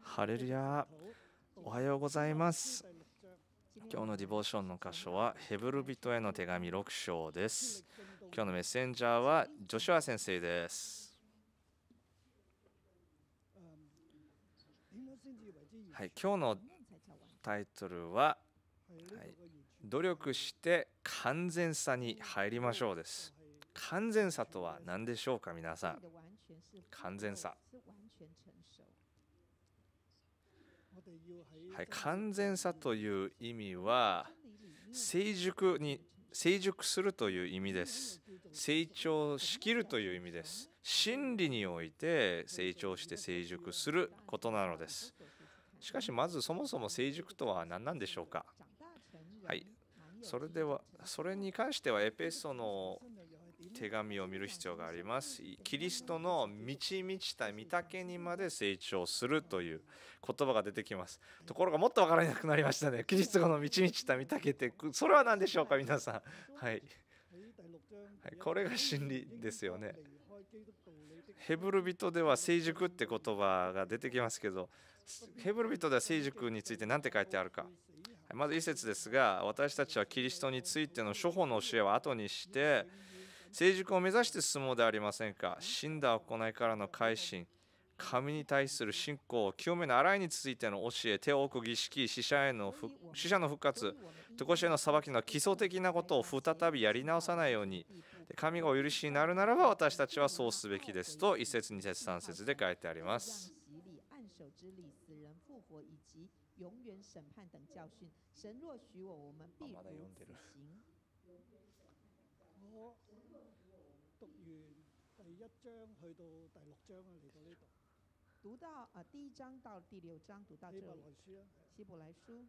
ハレルヤおはようございます今日のディボーションの箇所はヘブル人への手紙6章です今日のメッセンジャーはジョシュア先生ですはい、今日のタイトルは、はい、努力して完全さに入りましょうです完全さとは何でしょうか皆さん完全さはい、完全さという意味は成熟に成熟するという意味です成長しきるという意味です真理において成長して成熟することなのですしかしまずそもそも成熟とは何なんでしょうかはいそれではそれに関してはエペソの手紙を見る必要がありますキリストの満ち満ちた御丈にまで成長するという言葉が出てきますところがもっと分からなくなりましたねキリストの満ち満ちた御丈ってそれは何でしょうか皆さんはい、はい、これが真理ですよねヘブル人では成熟って言葉が出てきますけどヘブル人では成熟について何て書いてあるかまず一節ですが私たちはキリストについての初歩の教えは後にして成熟を目指して進もうではありませんか死んだ行いからの改心神に対する信仰清めの洗いについての教え手を置く儀式死者への死者の復活常しへの裁きの基礎的なことを再びやり直さないように神がお許しになるならば私たちはそうすべきですと1節2節3節で書いてありますまだ読んでる 一章去到第六章啊，嚟到呢度。讀到啊，第一章到第六章，讀到這裡。希伯來書。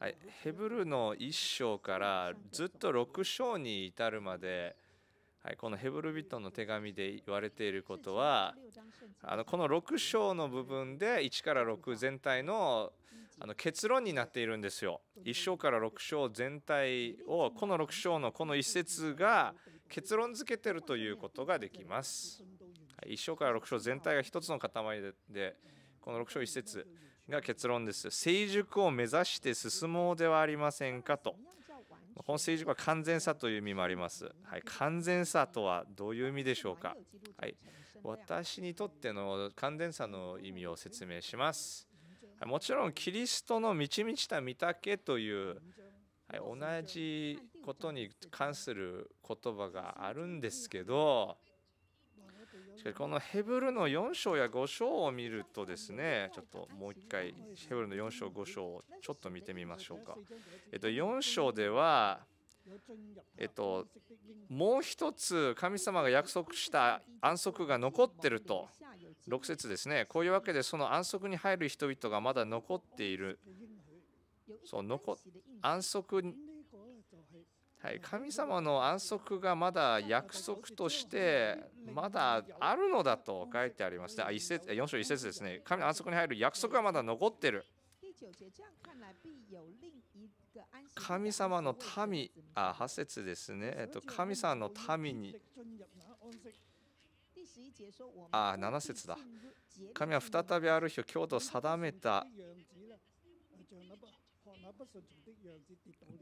はい、ヘブルの1章からずっと6章に至るまで、はい、このヘブル人の手紙で言われていることはあのこの6章の部分で1から6全体のあの結論になっているんですよ。1章から6章全体をこの6章のこの一節が結論付けてるということができます。1章から6章全体が1つの塊でこの6章1節が結論です。成熟を目指して進もうではありませんかと。この成熟は完全さという意味もあります。はい、完全さとはどういう意味でしょうか、はい、私にとっての完全さの意味を説明します。もちろんキリストの満ち満ちた御丈という、はい、同じことに関する言葉があるんですけどしかしこのヘブルの4章や5章を見るとですねちょっともう一回ヘブルの4章5章をちょっと見てみましょうか、えっと、4章ではえっと、もう一つ神様が約束した安息が残ってると6節ですねこういうわけでその安息に入る人々がまだ残っているそう残安息はい、神様の安息がまだ約束としてまだあるのだと書いてありますね。あ節4章1節ですね。神の安息に入る約束がまだ残ってる。神様の民、あ、8節ですね。えっと、神様の民に。あ、7節だ。神は再びある日を京都定めた。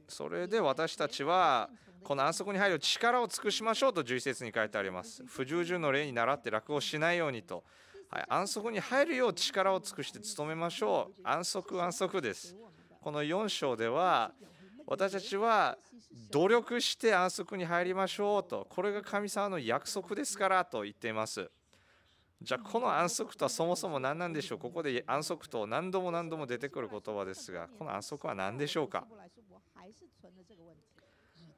それで私たちはこの安息に入る力を尽くしましょうと11節に書いてあります不従順の例に倣って落語しないようにと、はい、安息に入るよう力を尽くして努めましょう安息安息ですこの4章では私たちは努力して安息に入りましょうとこれが神様の約束ですからと言っていますじゃあこの安息とはそもそも何なんでしょうここで安息と何度も何度も出てくる言葉ですがこの安息は何でしょうか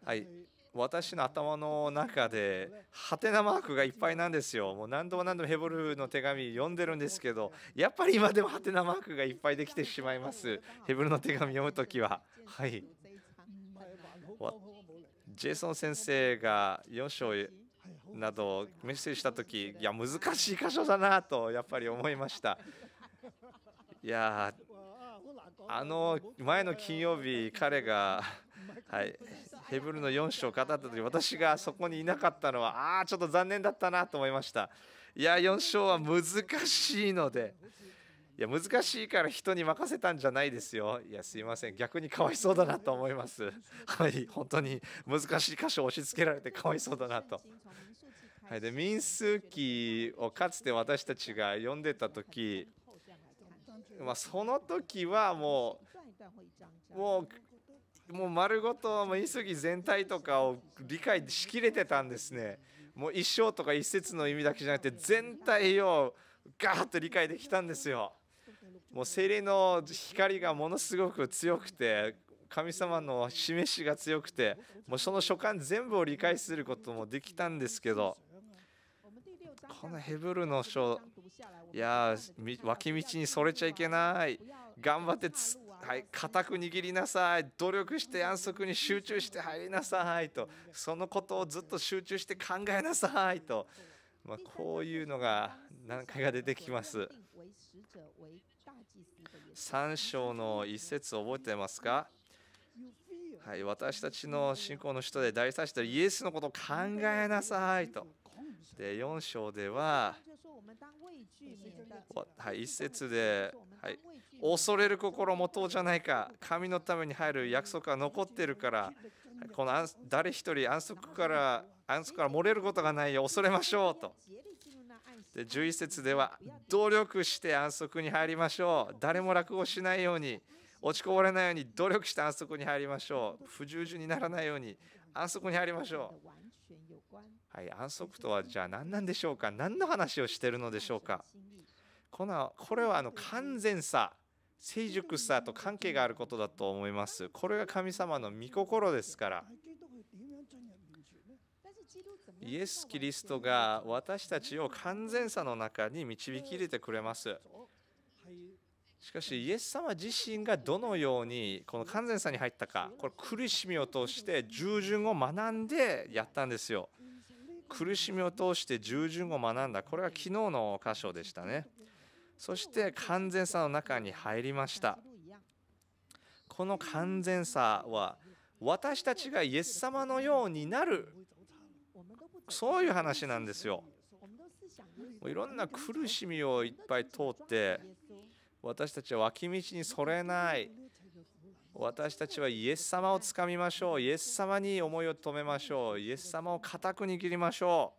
はい私の頭の中でハテナマークがいっぱいなんですよもう何度も何度もヘブルの手紙読んでるんですけどやっぱり今でもハテナマークがいっぱいできてしまいますヘブルの手紙読む時ははいジェイソン先生が4章などメッセージした時いや難しい箇所だなとやっぱり思いましたいやあの前の金曜日彼が、はい、ヘブルの4章を語った時私がそこにいなかったのはああちょっと残念だったなと思いましたいや4章は難しいのでいや難しいから人に任せたんじゃないですよいやすいません逆にかわいそうだなと思いますはい本当に難しい箇所を押し付けられてかわいそうだなとはい、で民数記をかつて私たちが読んでた時、まあ、その時はもうもうもう丸ごと民数記全体とかを理解しきれてたんですね。もう一章とか一節の意味だけじゃなくて全体をガーッと理解できたんですよ。もう精霊の光がものすごく強くて神様の示しが強くてもうその書簡全部を理解することもできたんですけどこのヘブルの書いや脇道にそれちゃいけない頑張ってつ、はい、固く握りなさい努力して安息に集中して入りなさいとそのことをずっと集中して考えなさいと、まあ、こういうのが何回か出てきます3章の一節覚えてますかはい、私たちの信仰の人で大し司るイエスのことを考えなさいと。で4章では、はい、1節で、はい、恐れる心もとうじゃないか神のために入る約束は残ってるからこの誰一人安息から安息から漏れることがないよ恐れましょうと。で11節では努力して安息に入りましょう誰も落語しないように落ちこぼれないように努力して安息に入りましょう不従順にならないように安息に入りましょうはい、安息とはじゃあ何なんでしょうか何の話をしてるのでしょうかこのこれはあの完全さ成熟さと関係があることだと思いますこれが神様の御心ですからイエス・キリストが私たちを完全さの中に導き入れてくれますしかしイエス様自身がどのようにこの完全さに入ったかこれ苦しみを通して従順を学んでやったんですよ苦しみを通して従順を学んだこれが昨日の箇所でしたねそして完全さの中に入りましたこの完全さは私たちがイエス様のようになるそういう話なんですよいろんな苦しみをいっぱい通って私たちは脇道にそれない私たちはイエス様をつかみましょうイエス様に思いを止めましょうイエス様を固く握りましょ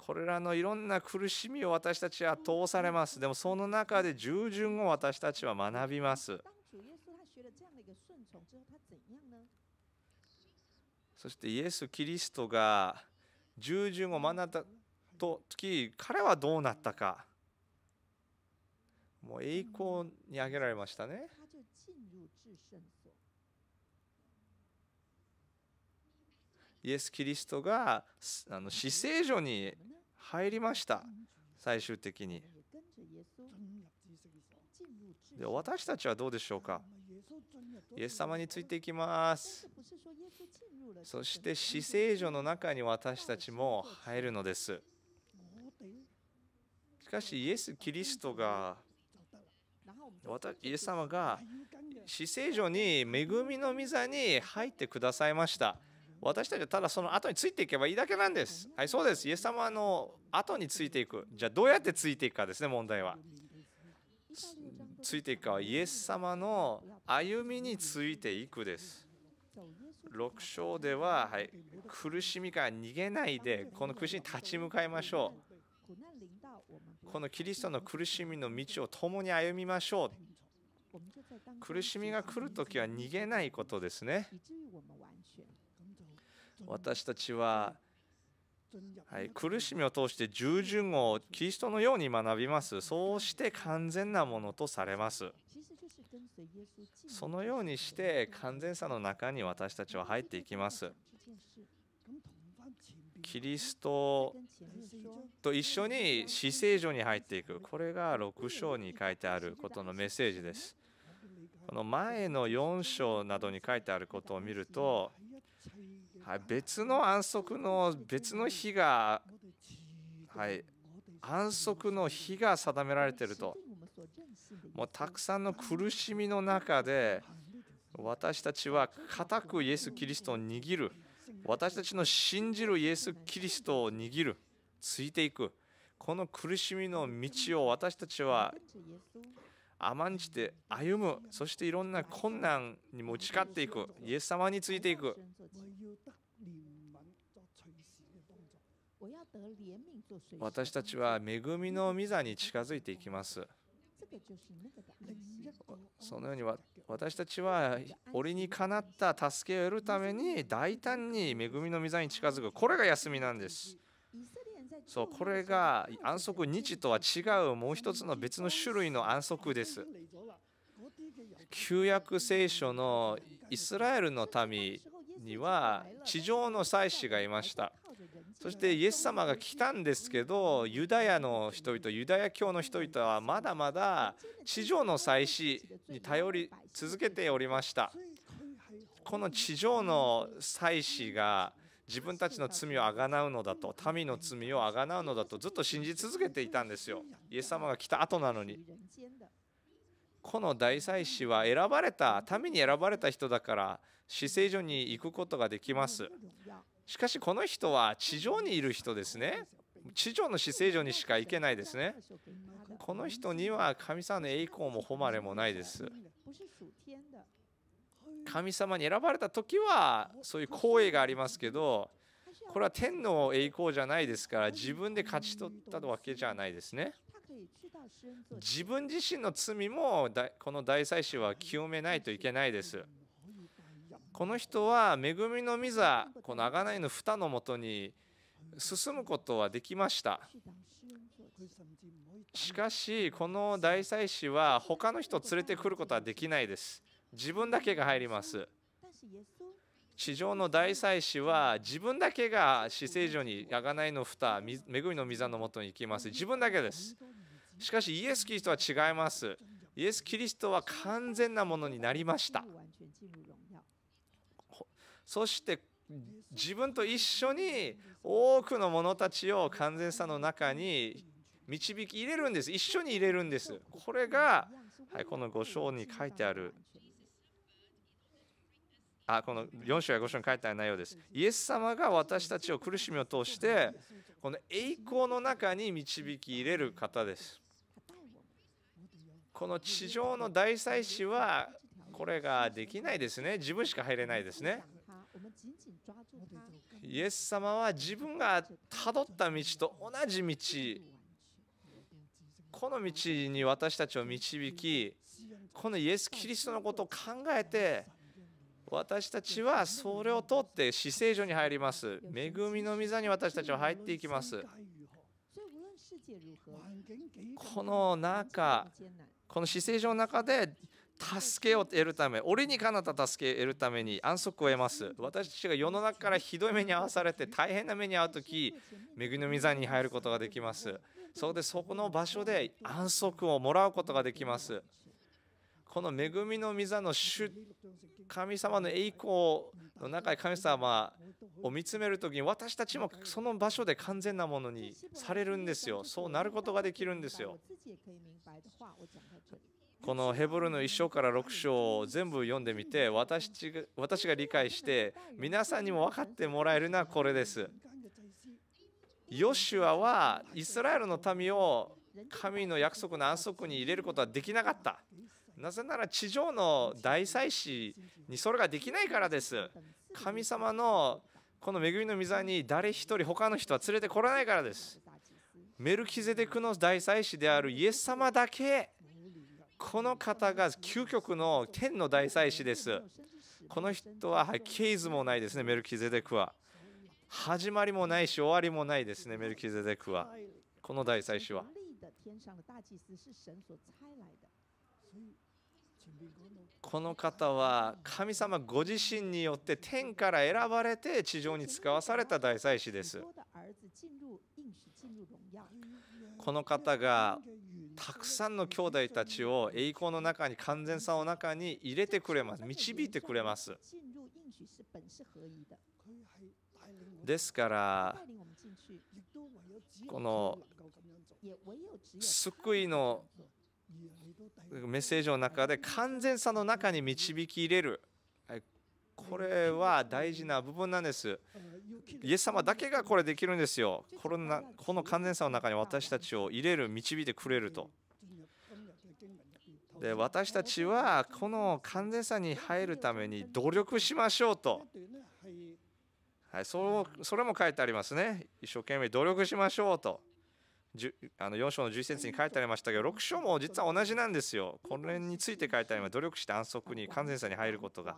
うこれらのいろんな苦しみを私たちは通されますでもその中で従順を私たちは学びますそしてイエス・キリストが従順を学んだ時彼はどうなったかもう栄光に挙げられましたね。イエス・キリストがあの死聖所に入りました最終的にで私たちはどうでしょうかイエス様についていきますそして死聖所の中に私たちも入るのですしかしイエス・キリストがイエス様が死聖所に恵みの御座に入ってくださいました私たちはただその後についていけばいいだけなんです。はい、そうです。イエス様の後についていく。じゃあどうやってついていくかですね、問題は。ついていくかはイエス様の歩みについていくです。6章では、はい、苦しみから逃げないで、この苦しみに立ち向かいましょう。このキリストの苦しみの道を共に歩みましょう。苦しみが来るときは逃げないことですね。私たちは、はい、苦しみを通して従順をキリストのように学びますそうして完全なものとされますそのようにして完全さの中に私たちは入っていきますキリストと一緒に死聖所に入っていくこれが6章に書いてあることのメッセージですこの前の4章などに書いてあることを見るとはい、別の安息の別の日が、はい、安息の日が定められているともうたくさんの苦しみの中で私たちは固くイエス・キリストを握る私たちの信じるイエス・キリストを握るついていくこの苦しみの道を私たちは甘んじて歩むそしていろんな困難にもち帰っていくイエス様についていく私たちは恵みの御座に近づいていきますそのように私たちは俺にかなった助けを得るために大胆に恵みの御座に近づくこれが休みなんですそうこれが安息日とは違うもう一つの別の種類の安息です。旧約聖書のイスラエルの民には地上の祭司がいましたそしてイエス様が来たんですけどユダヤの人々ユダヤ教の人々はまだまだ地上の祭司に頼り続けておりましたこの地上の祭司が自分たちの罪をあがなうのだと民の罪をあがなうのだとずっと信じ続けていたんですよイエス様が来た後なのにこの大祭司は選ばれた民に選ばれた人だから死聖所に行くことができますしかしこの人は地上にいる人ですね地上の死聖所にしか行けないですねこの人には神様の栄光も誉れもないです神様に選ばれた時はそういう行為がありますけどこれは天の栄光じゃないですから自分で勝ち取ったわけじゃないですね自分自身の罪もこの大祭司は清めないといけないですこの人は恵みの御座この贖いの蓋のもとに進むことはできましたしかしこの大祭司は他の人を連れてくることはできないです自分だけが入ります地上の大祭司は自分だけが死聖所に贖いの蓋恵みの御座のもとに行きます自分だけですしかしイエス・キリストは違いますイエス・キリストは完全なものになりましたそして自分と一緒に多くの者たちを完全さの中に導き入れるんです一緒に入れるんですこれが、はい、この5章に書いてあるあこの4章や5章に書いてある内容ですイエス様が私たちを苦しみを通してこの栄光の中に導き入れる方ですこの地上の大祭司はこれができないですね自分しか入れないですねイエス様は自分がたどった道と同じ道この道に私たちを導きこのイエス・キリストのことを考えて私たちはそれを通って死聖所に入ります恵みの御座に私たちは入っていきますこの中この死聖所の中で助けを得るため俺にかった助けを得るために安息を得ます私たちが世の中からひどい目に遭わされて大変な目に遭う時恵みの御座に入ることができますそこでそこの場所で安息をもらうことができますこの恵みの御座の主神様の栄光の中で神様を見つめる時に私たちもその場所で完全なものにされるんですよそうなることができるんですよこのヘブルの1章から6章を全部読んでみて私私が理解して皆さんにも分かってもらえるのはこれですヨシュアはイスラエルの民を神の約束の安息に入れることはできなかったなぜなら地上の大祭司にそれができないからです神様のこの恵みの御座に誰一人他の人は連れてこらないからですメルキゼデクの大祭司であるイエス様だけこの方が究極の天の大祭司ですこの人は、ケイズもないですねメルキゼデクは始まりもないし終わりもないですねメルキゼデクはこの大祭司はこの方は神様ご自身によって天から選ばれて地上に使わされた大祭司ですこの方がたくさんの兄弟たちを栄光の中に完全さの中に入れてくれます導いてくれますですからこの救いのメッセージの中で完全さの中に導き入れるこれは大事な部分なんですイエス様だけがこれできるんですよこの完全さの中に私たちを入れる導いてくれるとで私たちはこの完全さに入るために努力しましょうと、はい、そそれも書いてありますね一生懸命努力しましょうとあの4章の11節に書いてありましたけど6章も実は同じなんですよ。これについて書いてあります努力して安息に完全さに入ることが。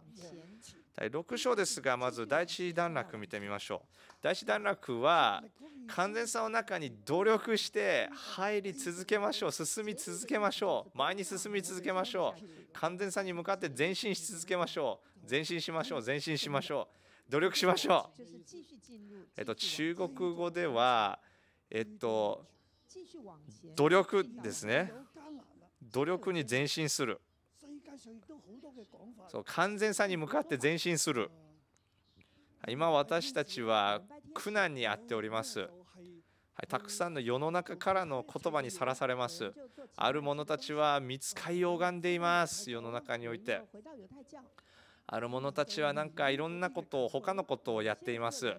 第6章ですがまず第一段落見てみましょう。第一段落は完全さの中に努力して入り続けましょう進み続けましょう前に進み続けましょう完全さに向かって前進し続けましょう前進しましょう前進しましょう努力しましょう。えっと、中国語ではえっと努力ですね努力に前進するそう完全さに向かって前進する今私たちは苦難にあっております、はい、たくさんの世の中からの言葉にさらされますある者たちは見つかりを拝んでいます世の中においてある者たちはなんかいろんなことを他のことをやっています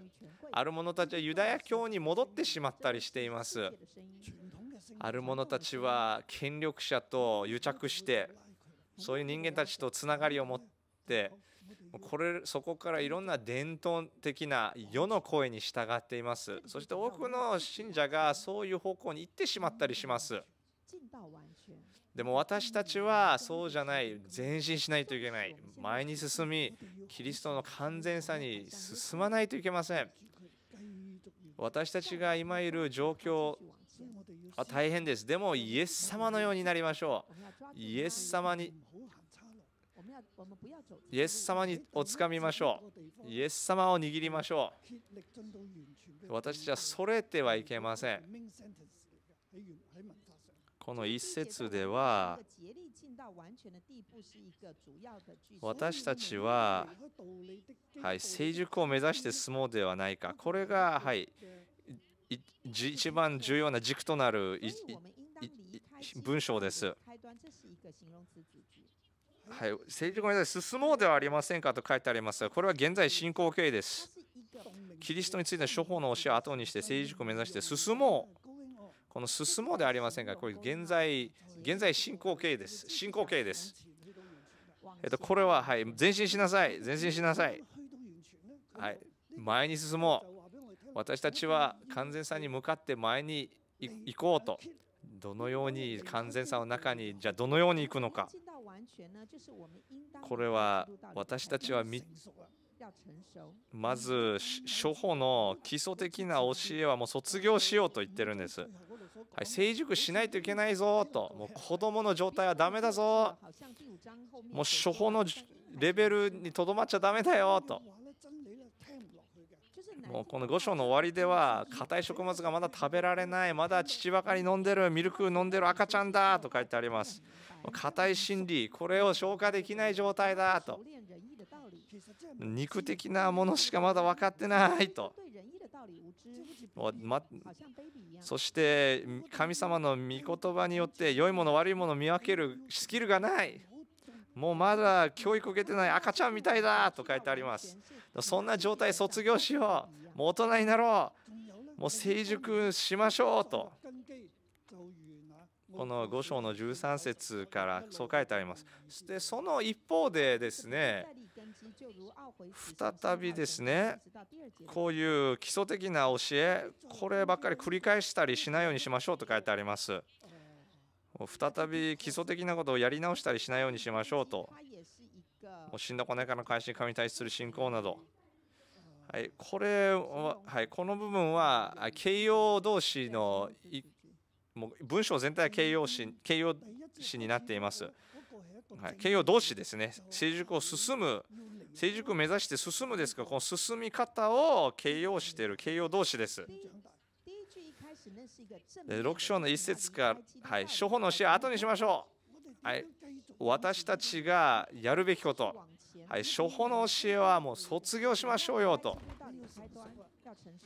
ある者たちはユダヤ教に戻ってしまったりしていますある者たちは権力者と癒着してそういう人間たちとつながりを持ってこれそこからいろんな伝統的な世の声に従っていますそして多くの信者がそういう方向に行ってしまったりしますでも私たちはそうじゃない前進しないといけない前に進みキリストの完全さに進まないといけません私たちが今いる状況は大変ですでもイエス様のようになりましょうイエス様にイエス様にをつかみましょうイエス様を握りましょう私たちはそれてはいけませんこの一節では私たちは、はい、成熟を目指して進もうではないかこれが、はい、い一番重要な軸となる文章です。はい、成熟を目指して進もうではありませんかと書いてありますがこれは現在進行形です。キリストについての処方の教えを後にして成熟を目指して進もうこの進もうではありませんが、これ現在、現在進行形です。進行形です。えっと、これは、はい、前進しなさい、前進しなさい。はい、前に進もう。私たちは完全さに向かって前に行こうと。どのように完全さの中に、じゃあどのように行くのか。これは私たちはまず、初歩の基礎的な教えはもう卒業しようと言ってるんです。はい、成熟しないといけないぞともう子供の状態はだめだぞもう処方のレベルにとどまっちゃだめだよともうこの5章の終わりでは硬い食物がまだ食べられないまだ乳ばかり飲んでるミルク飲んでる赤ちゃんだと書いてあります硬い心理これを消化できない状態だと肉的なものしかまだ分かってないとま、そして神様の御言葉によって良いもの悪いものを見分けるスキルがないもうまだ教育受けてない赤ちゃんみたいだと書いてありますそんな状態卒業しようもう大人になろうもう成熟しましょうとこの5章の13節からそう書いてありますでその一方でですね再びですねこういう基礎的な教えこればっかり繰り返したりしないようにしましょうと書いてあります再び基礎的なことをやり直したりしないようにしましょうともう死んだ子猫の会心神に対する信仰などはい、これは、はい、この部分は形容動詞のもう文章全体は形容詞形容詞になっています。はい、形容動詞ですね成熟を進む成熟を目指して進むですがこの進み方を形容している形容動詞です6章の一節から、はい、初歩の教え後にしましょう、はい、私たちがやるべきこと、はい、初歩の教えはもう卒業しましょうよと、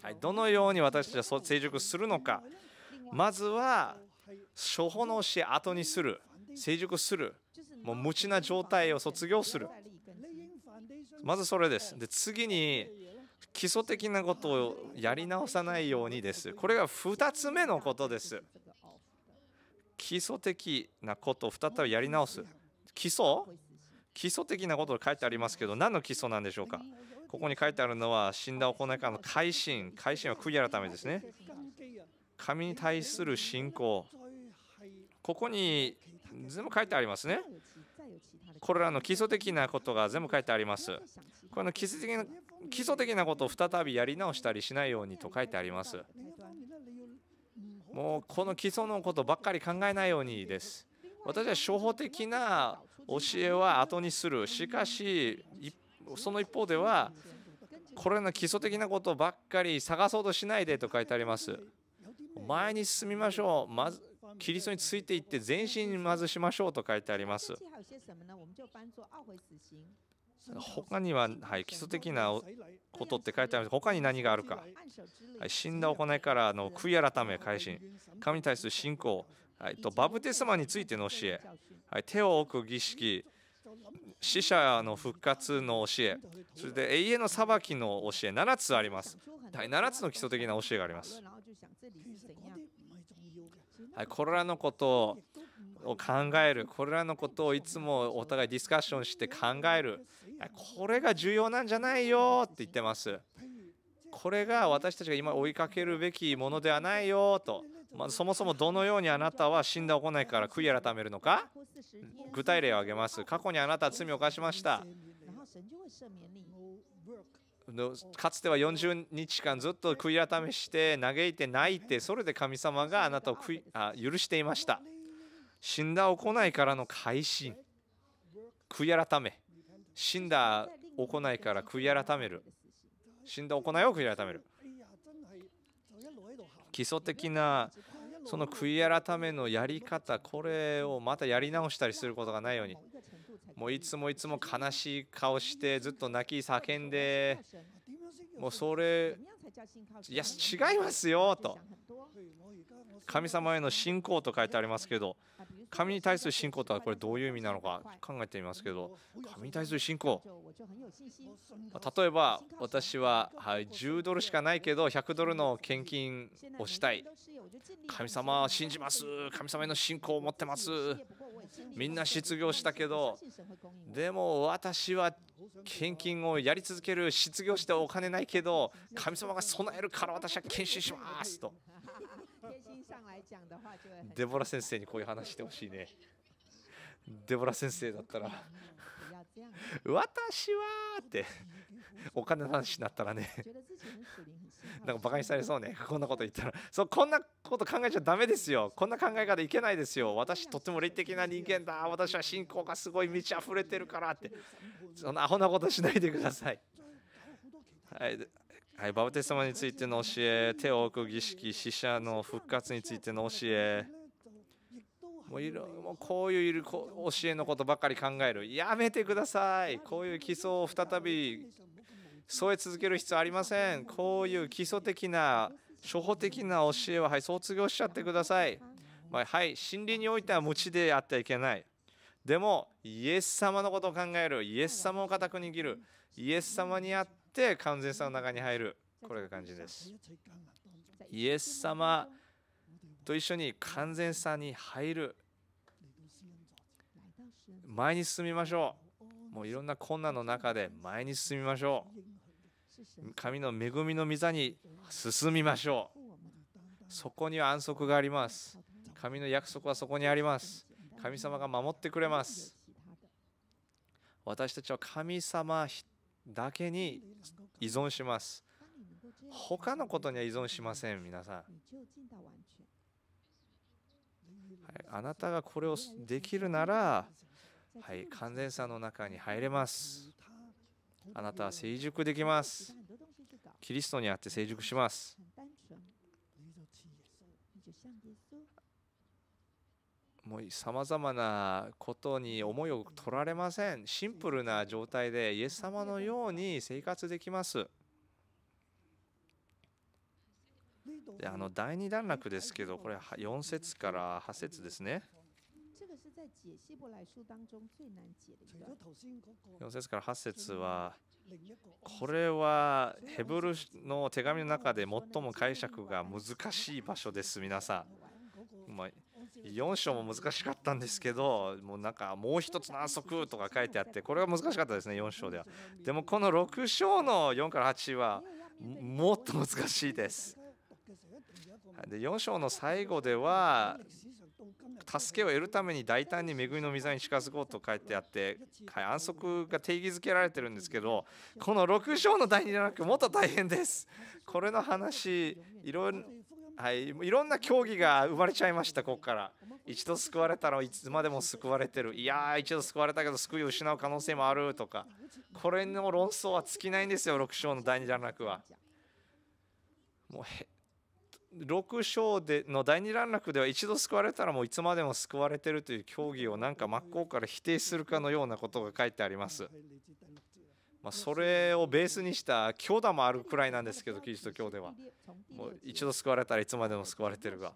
はい、どのように私たちは成熟するのかまずは初歩の教え後にする成熟するもう無知な状態を卒業するまずそれですで次に基礎的なことをやり直さないようにですこれが2つ目のことです基礎的なことを再びやり直す基礎基礎的なことを書いてありますけど何の基礎なんでしょうかここに書いてあるのは死んだ行いからの改心改心は悔い改めですね神に対する信仰ここに全部書いてありますね。これらの基礎的なことが全部書いてあります。この基礎的な基礎的なことを再びやり直したりしないようにと書いてあります。もうこの基礎のことばっかり考えないようにです。私は初歩的な教えは後にする。しかしその一方ではこれらの基礎的なことばっかり探そうとしないでと書いてあります。前に進みましょう。まずキリストについていって全身にまずしましょうと書いてあります。他には、はい、基礎的なことって書いてあります他に何があるか、はい、死んだ行いからの悔い改め改心神に対する信仰、はい、とバブテスマについての教え、はい、手を置く儀式死者の復活の教えそれで永遠の裁きの教え7つあります、はい、7つの基礎的な教えがありますこれらのことを考えるこれらのことをいつもお互いディスカッションして考えるこれが重要なんじゃないよって言ってますこれが私たちが今追いかけるべきものではないよと、まあ、そもそもどのようにあなたは死んだ行いから悔い改めるのか具体例を挙げます過去にあなたは罪を犯しましたかつては40日間ずっと悔い改めして嘆いて泣いてそれで神様があなたを悔いあ許していました死んだ行いからの改心悔い改め死んだ行いから悔い改める死んだ行いを悔い改める基礎的なその悔い改めのやり方これをまたやり直したりすることがないようにもういつもいつも悲しい顔してずっと泣き叫んでもうそれいや違いますよと神様への信仰と書いてありますけど神に対する信仰とはこれどういう意味なのか考えてみますけど神に対する信仰例えば私は、はい、10ドルしかないけど100ドルの献金をしたい神様信じます神様への信仰を持ってますみんな失業したけどでも私は献金をやり続ける失業してお金ないけど神様が備えるから私は献身しますとデボラ先生にこういう話してほしいねデボラ先生だったら私はってお金の話になったらねなんかバカにされそうねこんなこと言ったらそうこんなこと考えちゃダメですよこんな考え方いけないですよ私とっても霊的な人間だ私は信仰がすごい満ち溢れてるからってそんなアホなことしないでくださいはいはい、バブテスマについての教え、手を置く儀式、死者の復活についての教え、もういろもうこういう教えのことばかり考えるやめてくださいこういう基礎を再び添え続ける必要ありませんこういう基礎的な初歩的な教えは、はい、卒業しちゃってください、まあ、はい真理においては無知であってはいけないでもイエス様のことを考えるイエス様を固く握るイエス様にあって完全さの中に入るこれが肝心ですイエス様と一緒に完全さに入る前に進みましょうもういろんな困難の中で前に進みましょう神の恵みの御座に進みましょうそこには安息があります神の約束はそこにあります神様が守ってくれます私たちは神様だけに依存します他のことには依存しません皆さん、はい、あなたがこれをできるならはい、完全さの中に入れます。あなたは成熟できます。キリストにあって成熟します。もうさまざまなことに思いを取られません。シンプルな状態でイエス様のように生活できます。であの第2段落ですけどこれ4節から8節ですね。4節から8節はこれはヘブルの手紙の中で最も解釈が難しい場所です皆さん。4章も難しかったんですけどもうなんかもう一つの安息とか書いてあってこれは難しかったですね4章ではでもこの6章の4から8はもっと難しいですで4章の最後では助けを得るために大胆に恵みの溝に近づこうと書いてあって、はい、安息が定義づけられてるんですけどこの6章の第2じゃなくもっと大変ですこれの話いろ,、はい、いろんな競技が生まれちゃいましたここから一度救われたらいつまでも救われてるいやー一度救われたけど救いを失う可能性もあるとかこれの論争は尽きないんですよ6章の第2じゃなくはもう6章での第二段落では一度救われたらもういつまでも救われてるという教義をなんか真っ向から否定するかのようなことが書いてあります。まあ、それをベースにした教団もあるくらいなんですけどキリスト教ではもう一度救われたらいつまでも救われてるが、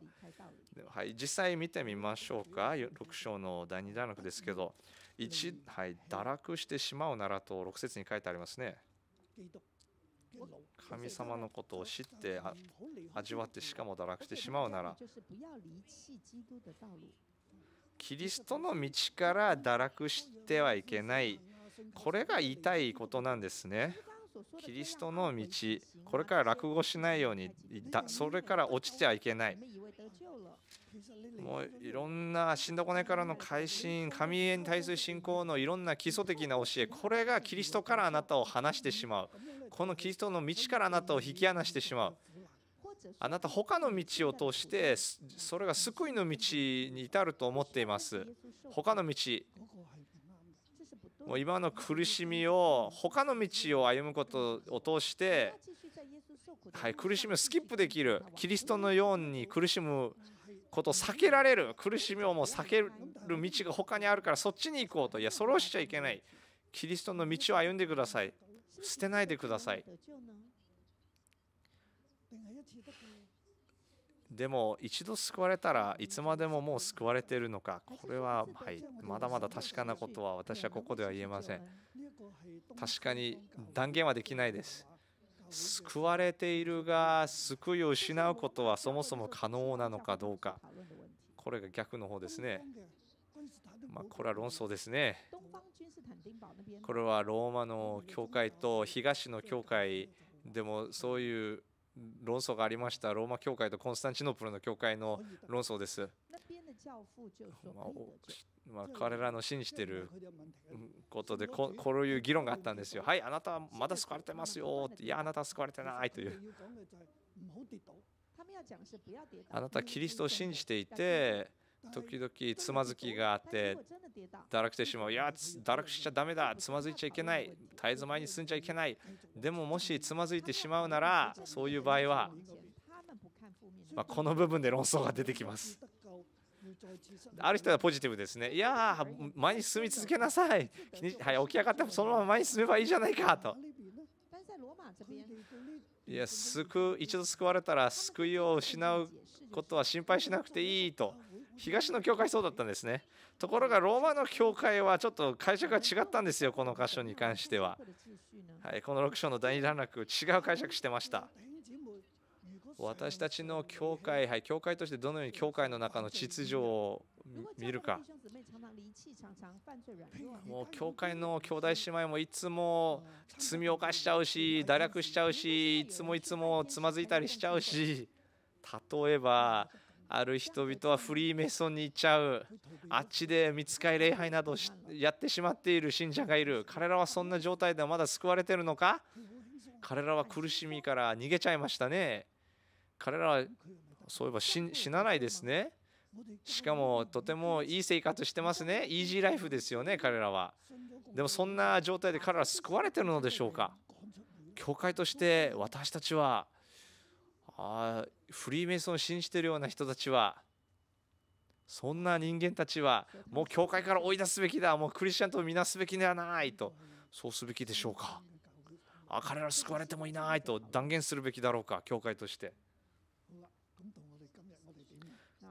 はい、実際見てみましょうか6章の第2段落ですけど一、はい、堕落してしまうならと6節に書いてありますね。神様のことを知って味わってしかも堕落してしまうならキリストの道から堕落してはいけないこれが言いたいことなんですねキリストの道これから落語しないようにだそれから落ちてはいけないもういろんな死んだ骨からの改心神へに対する信仰のいろんな基礎的な教えこれがキリストからあなたを離してしまうこのキリストの道からあなたを引き離してしまうあなた他の道を通してそれが救いの道に至ると思っています他の道もう今の苦しみを他の道を歩むことを通して、はい、苦しみをスキップできるキリストのように苦しむことを避けられる苦しみをもう避ける道が他にあるからそっちに行こうといやそれをしちゃいけないキリストの道を歩んでください捨てないでくださいでも一度救われたらいつまでももう救われているのかこれは、はい、まだまだ確かなことは私はここでは言えません確かに断言はできないです救われているが救いを失うことはそもそも可能なのかどうかこれが逆の方ですねまあ、これは論争ですね。これはローマの教会と東の教会でもそういう論争がありましたローマ教会とコンスタンチノープルの教会の論争です。まあまあ、彼らの信じてることでこういう議論があったんですよ。はい、あなたはまだ救われてますよ。いや、あなたは救われてないという。あなたはキリストを信じていて、時々つまずきがあって堕落してしまういや堕落しちゃダメだつまずいちゃいけない絶えず前に進んじゃいけないでももしつまずいてしまうならそういう場合は、まあ、この部分で論争が出てきますある人はポジティブですねいや前に進み続けなさい、はい、起き上がってもそのまま前に進めばいいじゃないかといや救一度救われたら救いを失うことは心配しなくていいと東の教会そうだったんですねところがローマの教会はちょっと解釈が違ったんですよこの箇所に関しては、はい、この6章の第2段落違う解釈してました私たちの教会、はい、教会としてどのように教会の中の秩序を見るかもう教会の兄弟姉妹もいつも罪を犯しちゃうし堕落しちゃうしいつもいつもつまずいたりしちゃうし例えばある人々はフリーメイソンに行っちゃうあっちで見つかり礼拝などやってしまっている信者がいる彼らはそんな状態ではまだ救われているのか彼らは苦しみから逃げちゃいましたね彼らはそういえば死なないですねしかもとてもいい生活してますねイージーライフですよね彼らはでもそんな状態で彼らは救われているのでしょうか教会として私たちはああフリーメイソンを信じてるような人たちはそんな人間たちはもう教会から追い出すべきだもうクリスチャンとみなすべきではないとそうすべきでしょうかあ彼ら救われてもいないと断言するべきだろうか教会として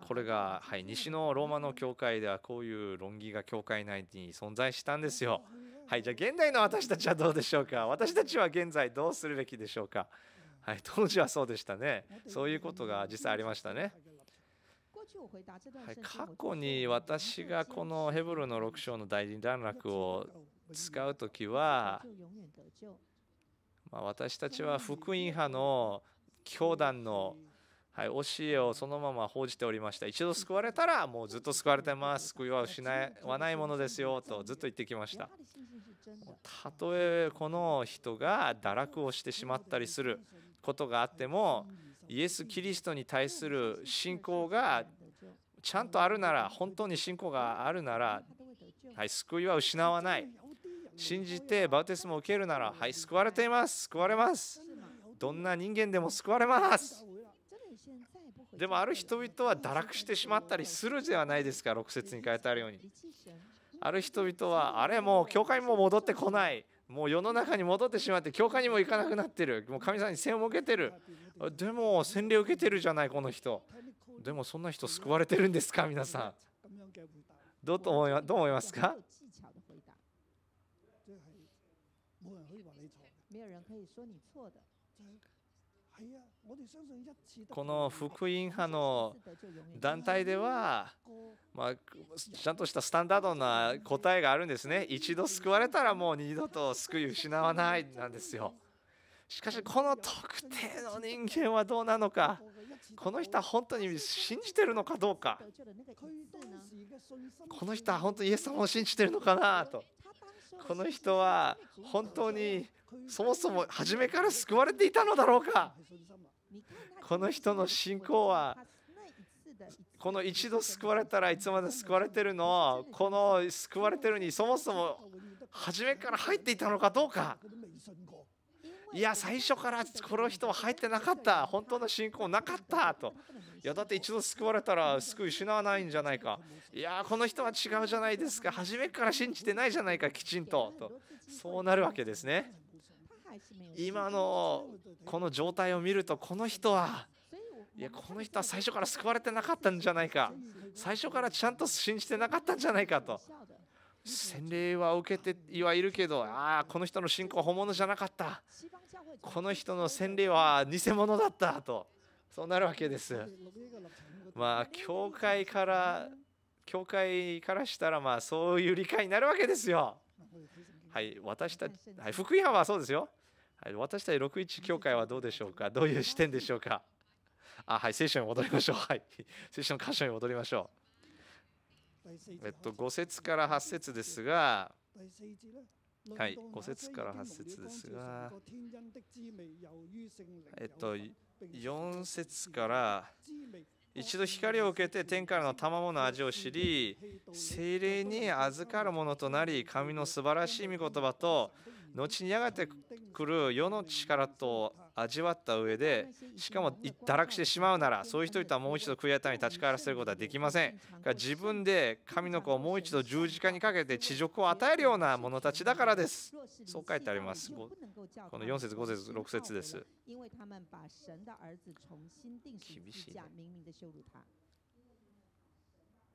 これが、はい、西のローマの教会ではこういう論議が教会内に存在したんですよはいじゃあ現代の私たちはどうでしょうか私たちは現在どうするべきでしょうかはい、当時はそうでしたね。そういうことが実際ありましたね。はい、過去に私がこのヘブルの6章の第二段落を使う時は、まあ、私たちは福音派の教団のはい、教えをそのまま報じておりました一度救われたらもうずっと救われてます救いは失わないものですよとずっと言ってきましたたとえこの人が堕落をしてしまったりすることがあってもイエス・キリストに対する信仰がちゃんとあるなら本当に信仰があるなら、はい、救いは失わない信じてバウテスマを受けるならはい救われています救われますどんな人間でも救われますでもある人々は堕落してしまったりするではないですか6節に書いてあるようにある人々はあれもう教会も戻ってこないもう世の中に戻ってしまって教会にも行かなくなってるもう神様に線を受けてるでも洗礼を受けてるじゃないこの人でもそんな人救われてるんですか皆さんどうと思いどう思いますかこの福音派の団体では、まあ、ちゃんとしたスタンダードな答えがあるんですね一度救われたらもう二度と救い失わないなんですよしかしこの特定の人間はどうなのかこの人は本当に信じてるのかどうかこの人は本当にイエス様を信じてるのかなとこの人は本当にそもそも初めから救われていたのだろうかこの人の信仰はこの一度救われたらいつまで救われてるのこの救われてるにそもそも初めから入っていたのかどうかいや最初からこの人は入ってなかった本当の信仰なかったといやだって一度救われたら救い失わないんじゃないかいやこの人は違うじゃないですか初めから信じてないじゃないかきちんととそうなるわけですね今のこの状態を見るとこの人はいやこの人は最初から救われてなかったんじゃないか最初からちゃんと信じてなかったんじゃないかと洗礼は受けてはいるけどああこの人の信仰は本物じゃなかったこの人の洗礼は偽物だったとそうなるわけですまあ教会から教会からしたらまあそういう理解になるわけですよはい私たち、はい、福井派はそうですよ、はい、私たち61教会はどうでしょうかどういう視点でしょうかあはい聖書に戻りましょうはい聖書の箇所に戻りましょうえっと5節から8節ですがはい、5節から8節ですが、えっと、4節から一度光を受けて天からの賜物の味を知り精霊に預かるものとなり神の素晴らしい御言葉と後にやがて来る世の力と味わった上でしかも堕落してしまうならそういう人々はもう一度悔い改めに立ち返らせることはできません自分で神の子をもう一度十字架にかけて地獄を与えるような者たちだからですそう書いてありますこの4節5節6節です厳しい、ね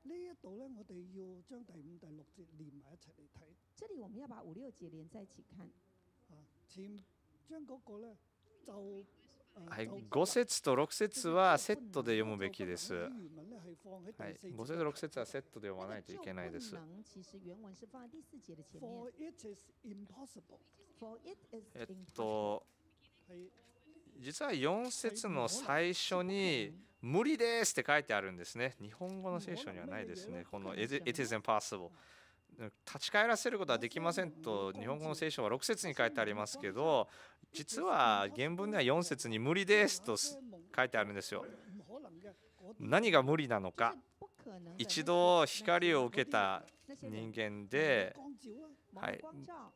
呢一度咧，我哋要將第五、第六節連埋一齊嚟睇。這裡我們要把五六節連在一起看。啊，前將嗰個咧はい、5節と6節はセットで読むべきです。はい、5節と6節はセットで読まないといけないです。えっと、実は4節の最初に「無理です」って書いてあるんですね。日本語の聖書にはないですね。この「It is impossible」立ち返らせることはできませんと日本語の聖書は6節に書いてありますけど実は原文では4節に「無理です」と書いてあるんですよ。何が無理なのか一度光を受けた人間で、はい、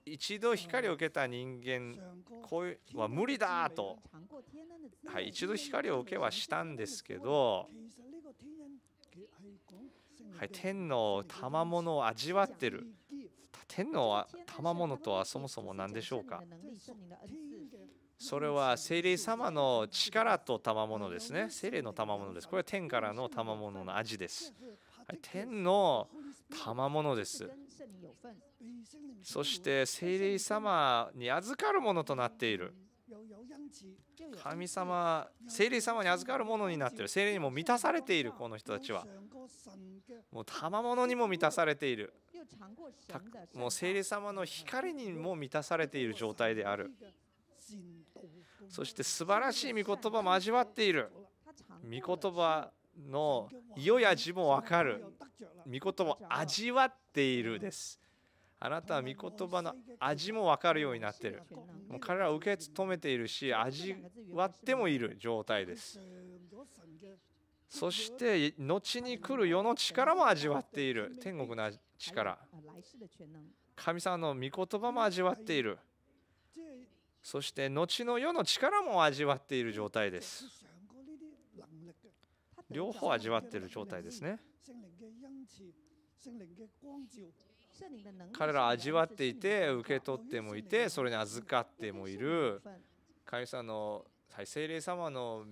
一度光を受けた人間こうは無理だと、はい、一度光を受けはしたんですけどはい、天の賜物を味わってる天の賜物とはそもそも何でしょうかそれは精霊様の力と賜物ですね精霊の賜物ですこれは天からの賜物の味です、はい、天の賜物ですそして精霊様に預かるものとなっている神様聖霊様に預かるものになってる聖霊にも満たされているこの人たちはもう賜物にも満たされているもう聖霊様の光にも満たされている状態であるそして素晴らしい御言葉も味わっている御言葉の色や字も分かる御言葉を味わっているですあなたは御言葉の味も分かるようになっているもう彼らを受け止めているし味わってもいる状態ですそして後に来る世の力も味わっている天国の力神様の御言葉も味わっているそして後の世の力も味わっている状態です両方味わっている状態ですね彼ら味わっていて受け取ってもいてそれに預かってもいる神様の精霊様の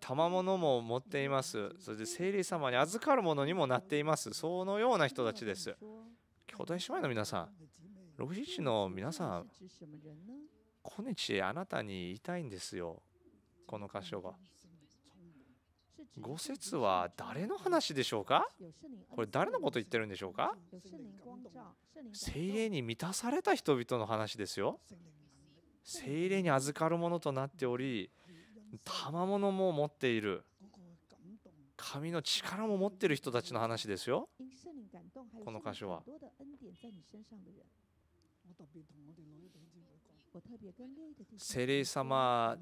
賜物も持っていますそれで精霊様に預かるものにもなっていますそのような人たちです兄弟姉妹の皆さん6時の皆さん今日あなたに言いたいんですよこの箇所が五節は誰の話でしょうかこれ誰のこと言ってるんでしょうか精霊に満たされた人々の話ですよ精霊に預かるものとなっており賜物も持っている神の力も持っている人たちの話ですよこの箇所は聖霊様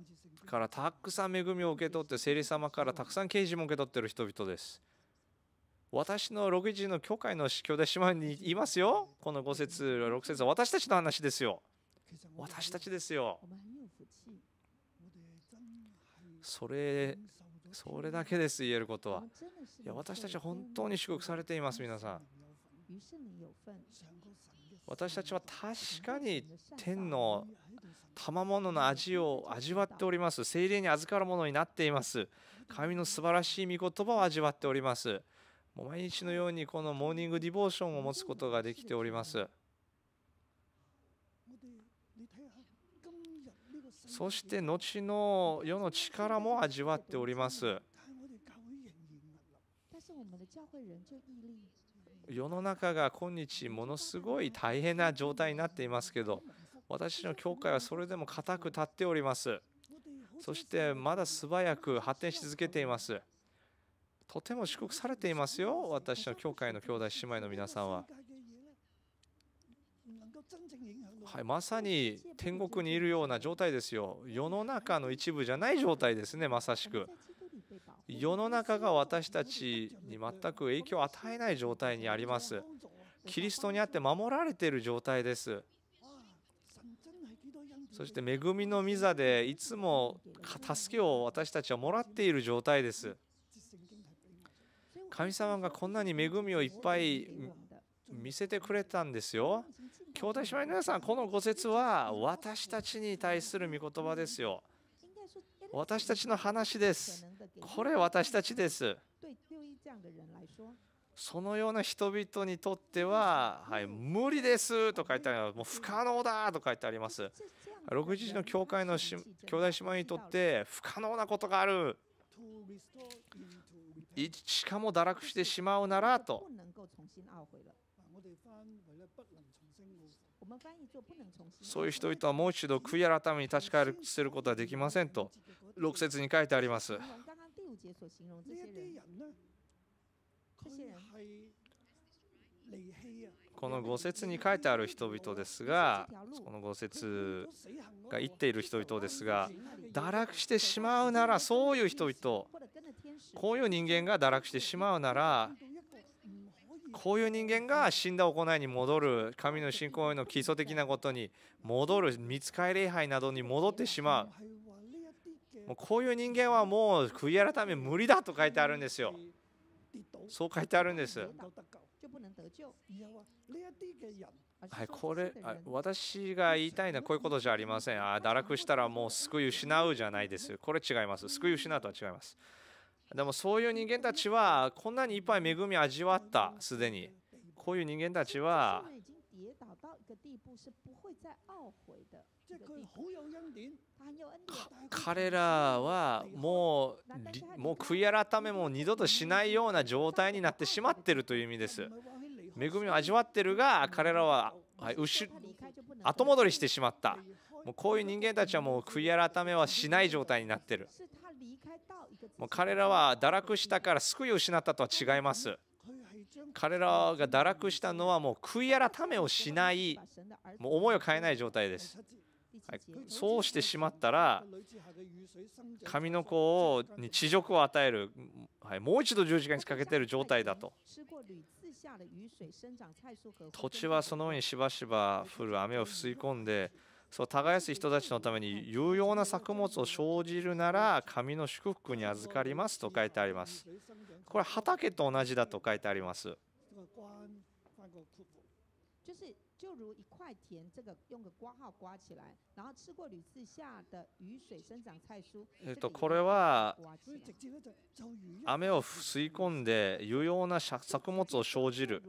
からたくさん恵みを受け取って聖霊様からたくさん啓示も受け取ってる人々です私の6時の教会の兄弟で島にいますよこの5節6節私たちの話ですよ私たちですよそれそれだけです言えることはいや私たちは本当に祝福されています皆さん私たちは確かに天の賜物の味を味わっております精霊に預かるものになっています神の素晴らしい御言葉を味わっておりますもう毎日のようにこのモーニングディボーションを持つことができておりますそして後の世の力も味わっております。世の中が今日ものすごい大変な状態になっていますけど私の教会はそれでも固く立っておりますそしてまだ素早く発展し続けていますとても祝福されていますよ私の教会の兄弟姉妹の皆さんははい、まさに天国にいるような状態ですよ。世の中の一部じゃない状態ですね、まさしく。世の中が私たちに全く影響を与えない状態にありますキリストにあって守られている状態ですそして恵みの御座でいつも助けを私たちはもらっている状態です神様がこんなに恵みをいっぱい見せてくれたんですよ兄弟姉妹の皆さんこのご説は私たちに対する御言葉ですよ私たちの話ですこれ私たちです。そのような人々にとっては、はい、無理ですと書いてあるもう不可能だと書いてあります。6時の教会のし兄弟姉妹にとって不可能なことがある。しかも堕落してしまうならと。そういう人々はもう一度悔い改めに立ち返るることはできませんと6節に書いてあります。所形容些人。人呢，この五節に書いてある人々ですが、この五節が言っている人々ですが、堕落してしまうなら、そういう人々、こういう人間が堕落してしまうなら、こういう人間が死んだ行いに戻る、神の信仰への基礎的なことに戻る、見つかり礼拝などに戻ってしまう。もうこういう人間はもう悔い改め無理だと書いてあるんですよそう書いてあるんですはい、これ私が言いたいのはこういうことじゃありませんあ堕落したらもう救い失うじゃないですこれ違います救い失うとは違いますでもそういう人間たちはこんなにいっぱい恵み味わったすでにこういう人間たちは彼らはもうもう悔い改めも二度としないような状態になってしまってるという意味です恵みを味わってるが彼らは、後戻りしてしまったもうこういう人間たちはもう悔い改めはしない状態になってるもう彼らは堕落したから救いを失ったとは違います彼らが堕落したのはもう悔い改めをしないもう思いを変えない状態ですそうしてしまったら神の子に地獄を与える、はい、もう一度十字架にかけている状態だと土地はその上にしばしば降る雨を吸い込んでそう耕す人たちのために有用な作物を生じるなら神の祝福に預かりますと書いてありますこれ畑と同じだと書いてあります就如一块田，这个用个刮号刮起来，然后吃过屡次下的雨水生长菜蔬。えっとこれは雨を吸い込んで有用な作物を生じる。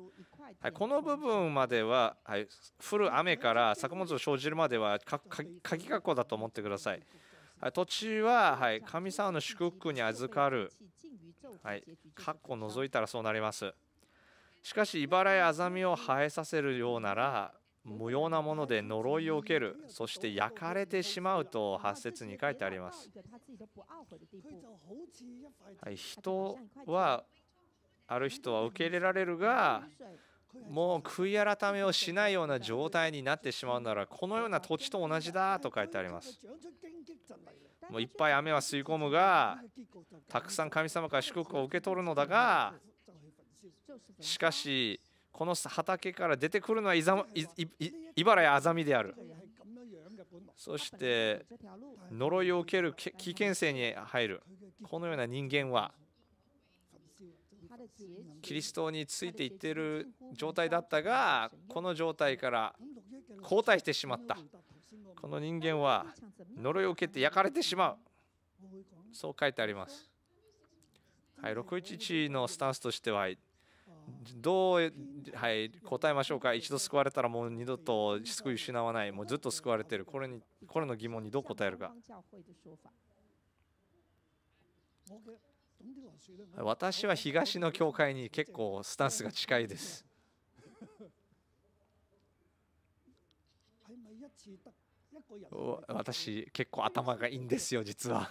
はい、この部分までは、はい、降る雨から作物を生じるまではかか鍵括弧だと思ってください。はい、土地は、はい、神様の祝福に預かる、はい、括弧除いたらそうなります。しかし茨やあざみを生えさせるようなら無用なもので呪いを受けるそして焼かれてしまうと8節に書いてあります、はい、人はある人は受け入れられるがもう悔い改めをしないような状態になってしまうならこのような土地と同じだと書いてありますもういっぱい雨は吸い込むがたくさん神様から祝福を受け取るのだがしかしこの畑から出てくるのは茨やあざみであるそして呪いを受ける危険性に入るこのような人間はキリストについていっている状態だったがこの状態から後退してしまったこの人間は呪いを受けて焼かれてしまうそう書いてあります、はい、611のスタンスとしてはどう、はい、答えましょうか一度救われたらもう二度と救い失わないもうずっと救われてるこれにこれの疑問にどう答えるか私は東の教会に結構スタンスが近いです私結構頭がいいんですよ実は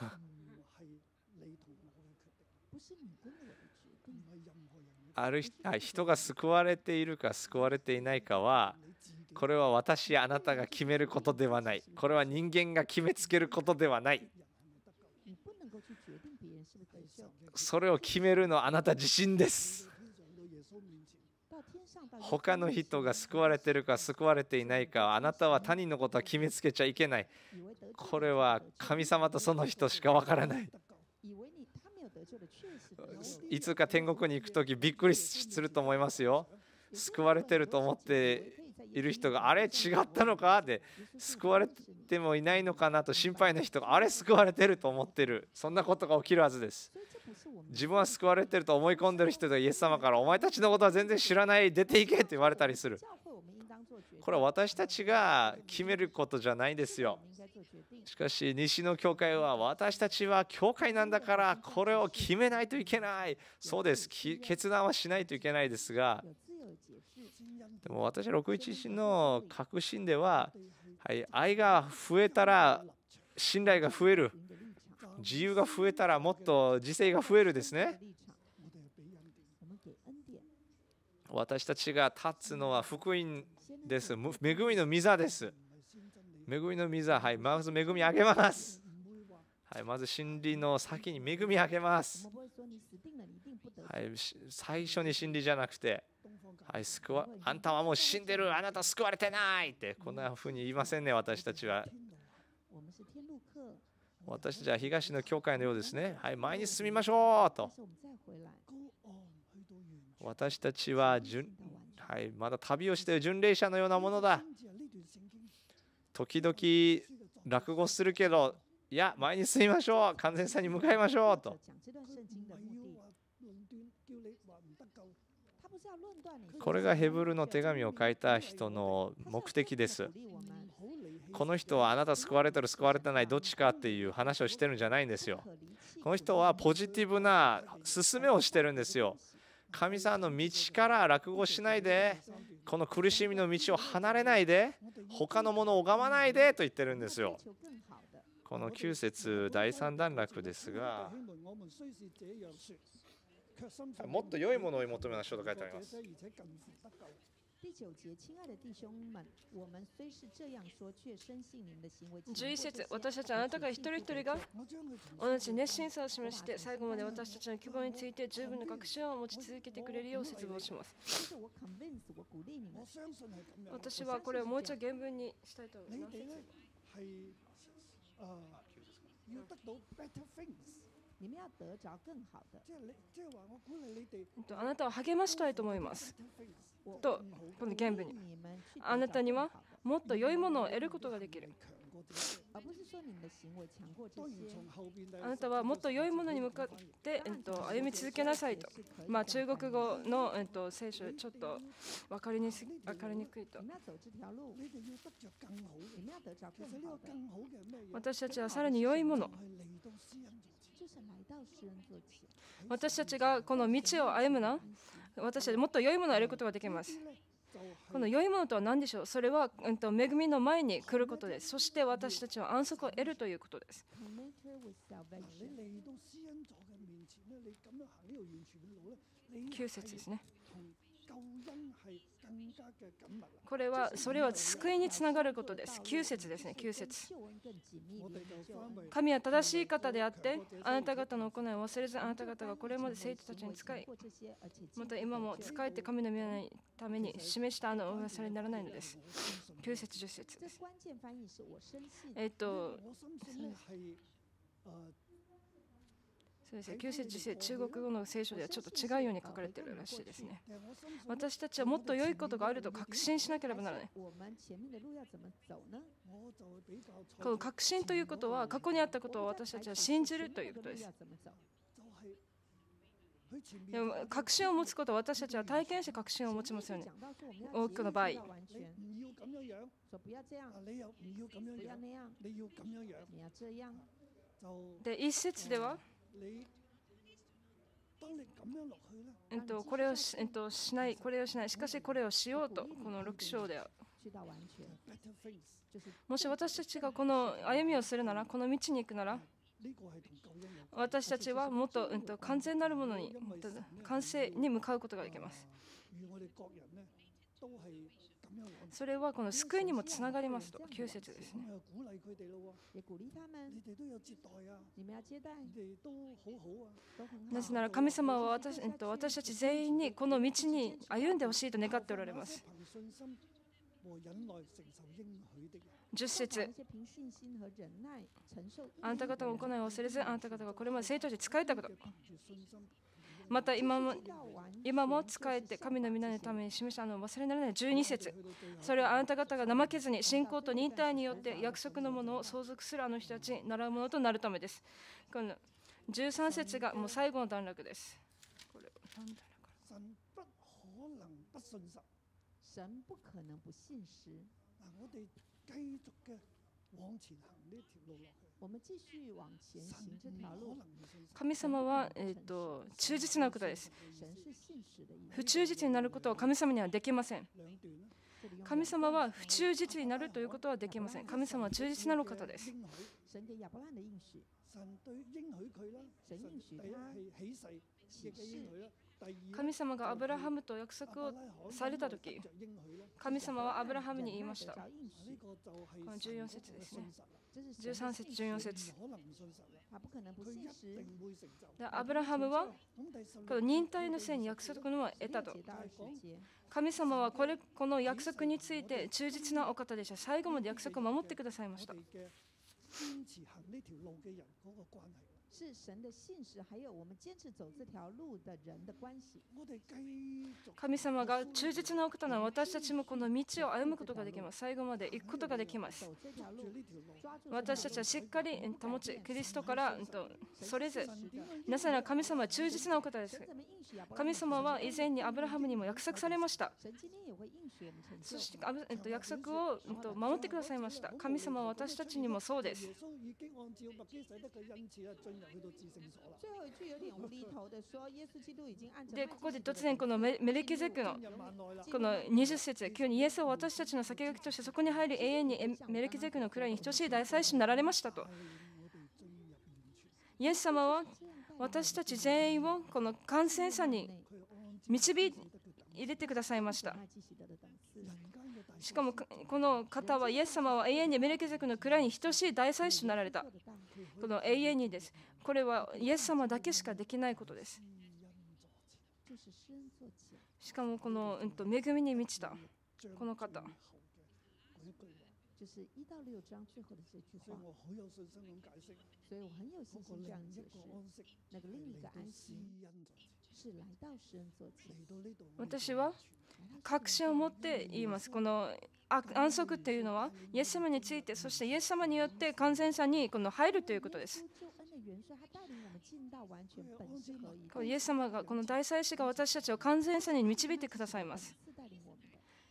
ある人が救われているか救われていないかはこれは私やあなたが決めることではないこれは人間が決めつけることではないそれを決めるのはあなた自身です他の人が救われてるか救われていないかあなたは他人のことは決めつけちゃいけないこれは神様とその人しかわからないいつか天国に行く時びっくりすると思いますよ救われてると思っている人があれ違ったのかで救われてもいないのかなと心配な人があれ救われてると思ってるそんなことが起きるはずです自分は救われてると思い込んでる人で、イエス様からお前たちのことは全然知らない出ていけって言われたりするこれは私たちが決めることじゃないですよしかし西の教会は私たちは教会なんだからこれを決めないといけないそうです決断はしないといけないですがでも私は611の確信では、はい、愛が増えたら信頼が増える自由が増えたらもっと自制が増えるですね私たちが立つのは福音です。恵みの御座です。恵みの御座、はい、まず恵みあげます。はい、まず真理の先に恵みあげます。はい、最初に真理じゃなくて、はい、救わあんたはもう死んでる、あなた救われてないって、こんなふうに言いませんね、私たちは。私たちは東の教会のようですね。はい、前に進みましょうと。私たちは、はい、まだ旅をしてる巡礼者のようなものだ時々落語するけどいや前に進みましょう完全さに向かいましょうとこれがヘブルの手紙を書いた人の目的ですこの人はあなた救われてる救われてないどっちかっていう話をしてるんじゃないんですよこの人はポジティブな勧めをしてるんですよ神様の道から落語しないでこの苦しみの道を離れないで他のものを拝まないでと言ってるんですよこの旧節第三段落ですがもっと良いものを求めましょうと書いてあります第九节，亲爱的弟兄们，我们虽是这样说，却深信你们的行为。11節私たちあなたが一人一人が同じ熱心さを示して、最後まで私たちの希望について十分の確信を持ち続けてくれるよう説明します。私はこれをもう一度原文にしたいと思います。你あなたを励ましたいと思います。と、このゲーに。あなたにはもっと良いものを得ることができる。あなたはもっと良いものに向かって、えっと、歩み続けなさいと。まあ、中国語の、えっと、聖書、ちょっと分かりに分かりにくいと。私たちはさらに良いもの。私たちがこの道を歩むな私たちもっと良いものを得ることができます。この良いものとは何でしょうそれは、うん、と恵みの前に来ることです。そして私たちは安息を得るということです。9節ですね。これはそれは救いにつながることです。9節ですね、9節神は正しい方であって、あなた方の行いを忘れず、あなた方がこれまで生徒たちに使い、また今も使えて神の見えないために示したあの噂にならないのです。9節10節です。えっと、そうですね、旧世中中国語の聖書ではちょっと違うように書かれてるらしいですね。私たちはもっと良いことがあると確信しなければならない。この確信ということは、過去にあったことを私たちは信じるということです。でも確信を持つことは私たちは体験して確信を持ちますよね。多くの場合。で、一節では。えっと、これをし,、えっと、しない、これをしない、しかしこれをしようと、この6章では。もし私たちがこの歩みをするなら、この道に行くなら、私たちはもっと、うん、と完全なるものに、完成に向かうことができます。それはこの救いにもつながりますと、9節ですね。なぜなら神様は私,、えっと、私たち全員にこの道に歩んでほしいと願っておられます。10節あなた方の行いを忘れず、あなた方がこれまで生徒て使えたこと。また今も今も使えて神の皆のために示したのを忘れられない12節それはあなた方が怠けずに信仰と忍耐によって約束のものを相続するあの人たちに習うものとなるためですこの13節がもう最後の段落ですこれ何だろう神様は、えーと、忠実な方です。不忠実になることは神様にはできません。神様は不忠実になるということはできません。神様は忠実なる方です。神神様がアブラハムと約束をされた時神様はアブラハムに言いましたこの14節ですね13節14節アブラハムはこの忍耐のせいに約束のを得たと神様はこれこの約束について忠実なお方でした最後まで約束を守ってくださいました是神的信使，还有我们坚持走这条路的人的关系。神様が忠実なお方な私たちもこの道を歩むことができます。最後まで行くことができます。私たちはしっかり保ち、キリストからそれず、皆さんは神様は忠実なお方です。神様は以前にアブラハムにも約束されました。そして約束を守ってくださいました。神様は私たちにもそうです。で、ここで突然このメレキゼクのこの20節急にイエスを私たちの先駆けとしてそこに入る永遠にメレキゼクの位に等しい大祭司になられましたと。イエス様は私たち全員をこの感染者に導いれてくださいました。しかもこの方はイエス様は永遠にメレケゼクの位に等しい大祭司となられた。この永遠にです。これはイエス様だけしかできないことです。しかもこの、うん、と恵みに満ちたこの方。就是所以我很有信心这样解释。那个另一个安私は確信を持って言います。この安息というのは、イエス様について、そしてイエス様によって完全さにこの入るということです。イエス様が、この大祭司が私たちを完全さに導いてくださいます。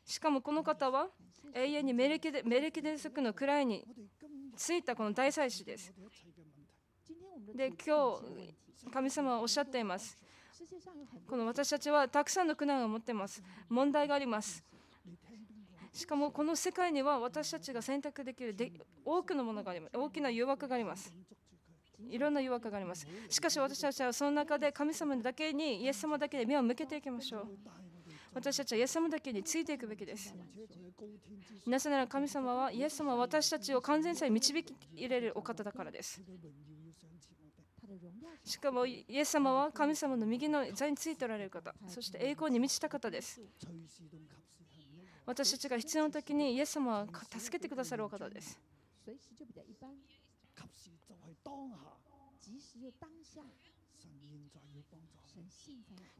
しかもこの方は永遠にメレキデメレキデの位についたこの大祭司です。で、今日、神様はおっしゃっています。この私たちはたくさんの苦難を持っています。問題があります。しかもこの世界には私たちが選択できるで多くのものがあります。大きな誘惑があります。いろんな誘惑があります。しかし私たちはその中で神様だけに、イエス様だけで目を向けていきましょう。私たちはイエス様だけについていくべきです。なぜなら神様は、イエス様は私たちを完全さに導き入れるお方だからです。しかもイエス様は神様の右の座についておられる方そして栄光に満ちた方です私たちが必要な時にイエス様は助けてくださるお方です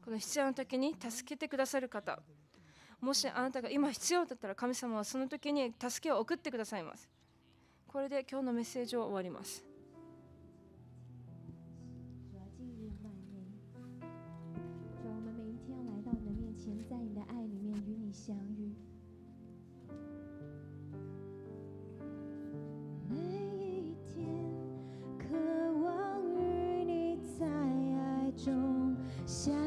この必要な時に助けてくださる方もしあなたが今必要だったら神様はその時に助けを送ってくださいますこれで今日のメッセージを終わります下。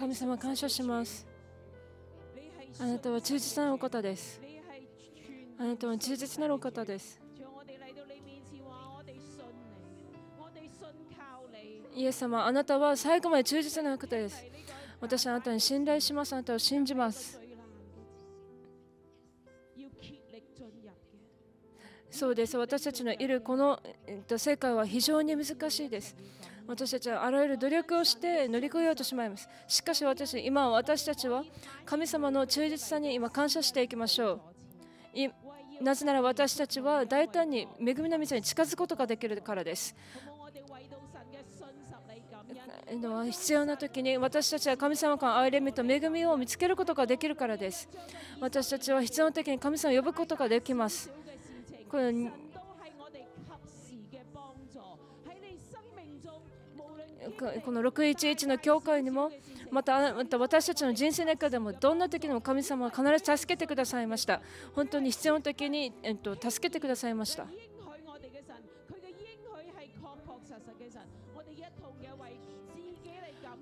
神様感謝しますあなたは忠実なお方ですあなたは忠実なお方ですイエス様あなたは最後まで忠実な方です私はあなたに信頼しますあなたを信じますそうです私たちのいるこの世界は非常に難しいです私たちはあらゆる努力をして乗り越えようとしまいますしかし私今私たちは神様の忠実さに今感謝していきましょうなぜなら私たちは大胆に恵みの店に近づくことができるからです必要な時に私たちは神様から憐れみと恵みを見つけることができるからです私たちは必要な時に神様を呼ぶことができますこの611の教会にもまたまた私たちの人生の中でもどんな時にも神様は必ず助けてくださいました本当に必要な時に、えっと、助けてくださいました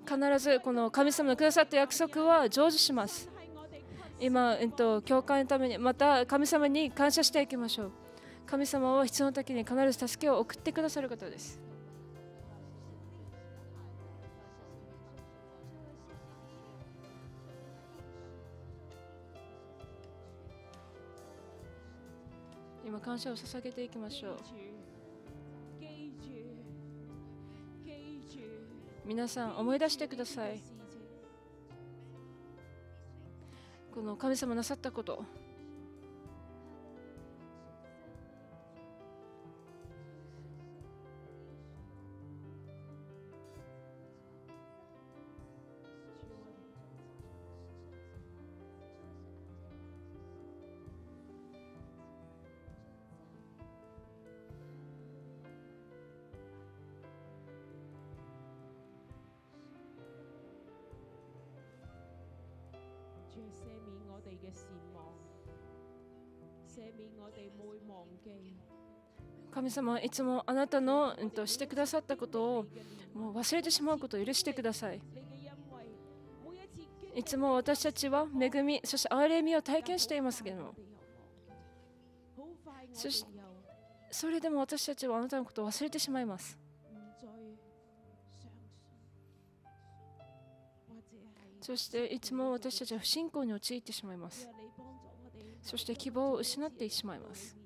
必ずこの神様のくださった約束は成就します今、えっと、教会のためにまた神様に感謝していきましょう神様は必要な時に必ず助けを送ってくださることです今感謝を捧げていきましょう皆さん思い出してくださいこの神様なさったこと神様いつもあなたの、うん、としてくださったことをもう忘れてしまうことを許してくださいいつも私たちは恵みそして憐れみを体験していますけどもそしそれでも私たちはあなたのことを忘れてしまいますそしていつも私たちは不信仰に陥ってしまいますそして希望を失ってしまいます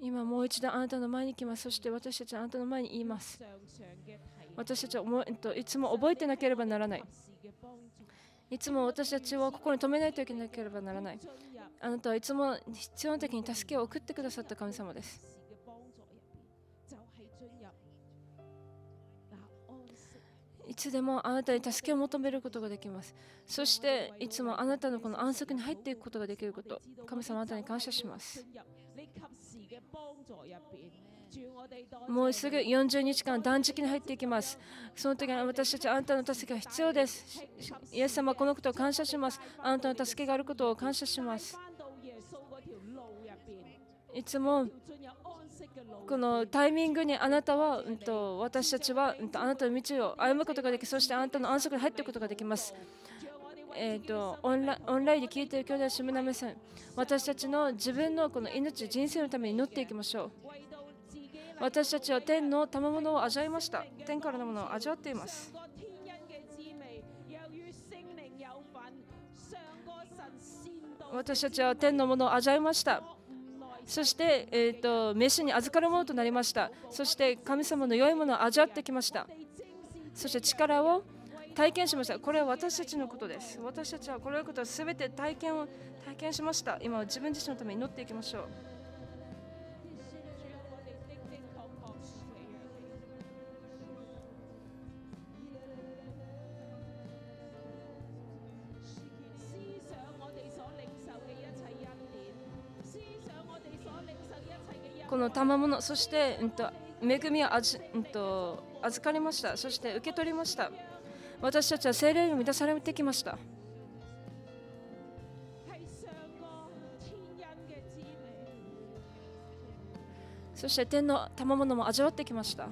今もう一度あなたの前に来ます。そして私たちはあなたの前に言います。私たちはえいつも覚えてなければならない。いつも私たちはここに止めないといけなければならない。あなたはいつも必要な時に助けを送ってくださった神様です。いつでもあなたに助けを求めることができます。そして、いつもあなたのこの安息に入っていくことができること、神様あなたに感謝します。もうすぐ40日間断食に入っていきます。その時に私たちあなたの助けが必要です。イエス様、このことを感謝します。あなたの助けがあることを感謝します。いつもこのタイミングにあなたは、うんと、私たちは、うんと、あなたの道を歩むことができそしてあなたの安息に入っていくことができます。えーと、オンラオンラインで聞いている兄弟、シムナメさん私たちの自分のこの命、人生のために祈っていきましょう。私たちは天の賜物を味わいました。天からのものを味わっています。私たちは天のものを味わいました。そして、えーと、飯に預かるものとなりましたそして神様の良いものを味わってきましたそして力を体験しましたこれは私たちのことです私たちはこれをことを全て体験を体験しました今は自分自身のために祈っていきましょうこの賜物そして、うんと、恵みをあじ、うんと、と預かりましたそして受け取りました私たちは精霊に満たされてきましたそして天の賜物も味わってきました。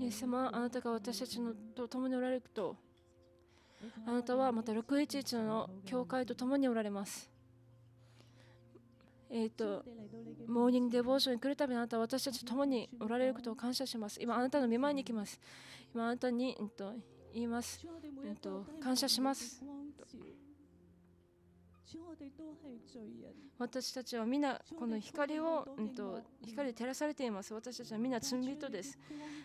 イエス様、あなたが私たちのと共におられると、あなたはまた611の教会と共におられます。えーと、モーニングデボーションに来るたびあなたは私たちと共におられることを感謝します。今あなたの見舞いに行きます。今あなたに、えー、と言います、えーと。感謝します。私たちは皆この光を、うんと、光で照らされています私たちは皆罪人です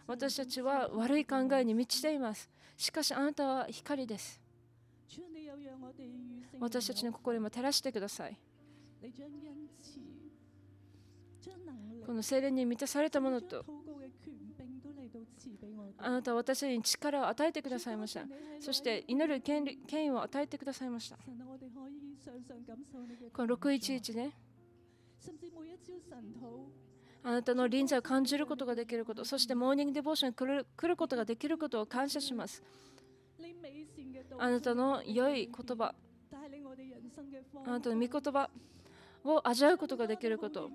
私たちは悪い考えに満ちていますしかしあなたは光です私たちの心も照らしてくださいこの精霊に満たされたものとあなたは私に力を与えてくださいましたそして祈る権利権威を与えてくださいました感この611ね。あなたの臨在を感じることができること、そしてモーニングデボーションに来る来ることができることを感謝します。あなたの良い言葉、あなたの御言葉を味わうことができること、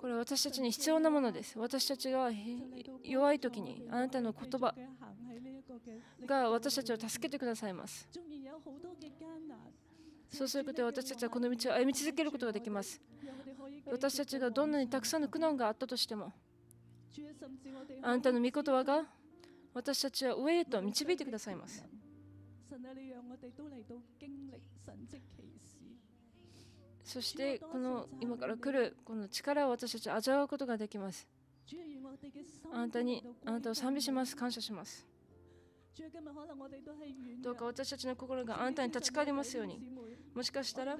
これは私たちに必要なものです。私たちが弱い時にあなたの言葉が私たちを助けてくださいます。そうすることで私たちはこの道を歩み続けることができます私たちがどんなにたくさんの苦難があったとしてもあなたの御言葉が私たちは上へと導いてくださいますそしてこの今から来るこの力を私たち味わうことができますあなたにあなたを賛美します感謝しますどうか私たちの心があなたに立ち返りますように。もしかしたら、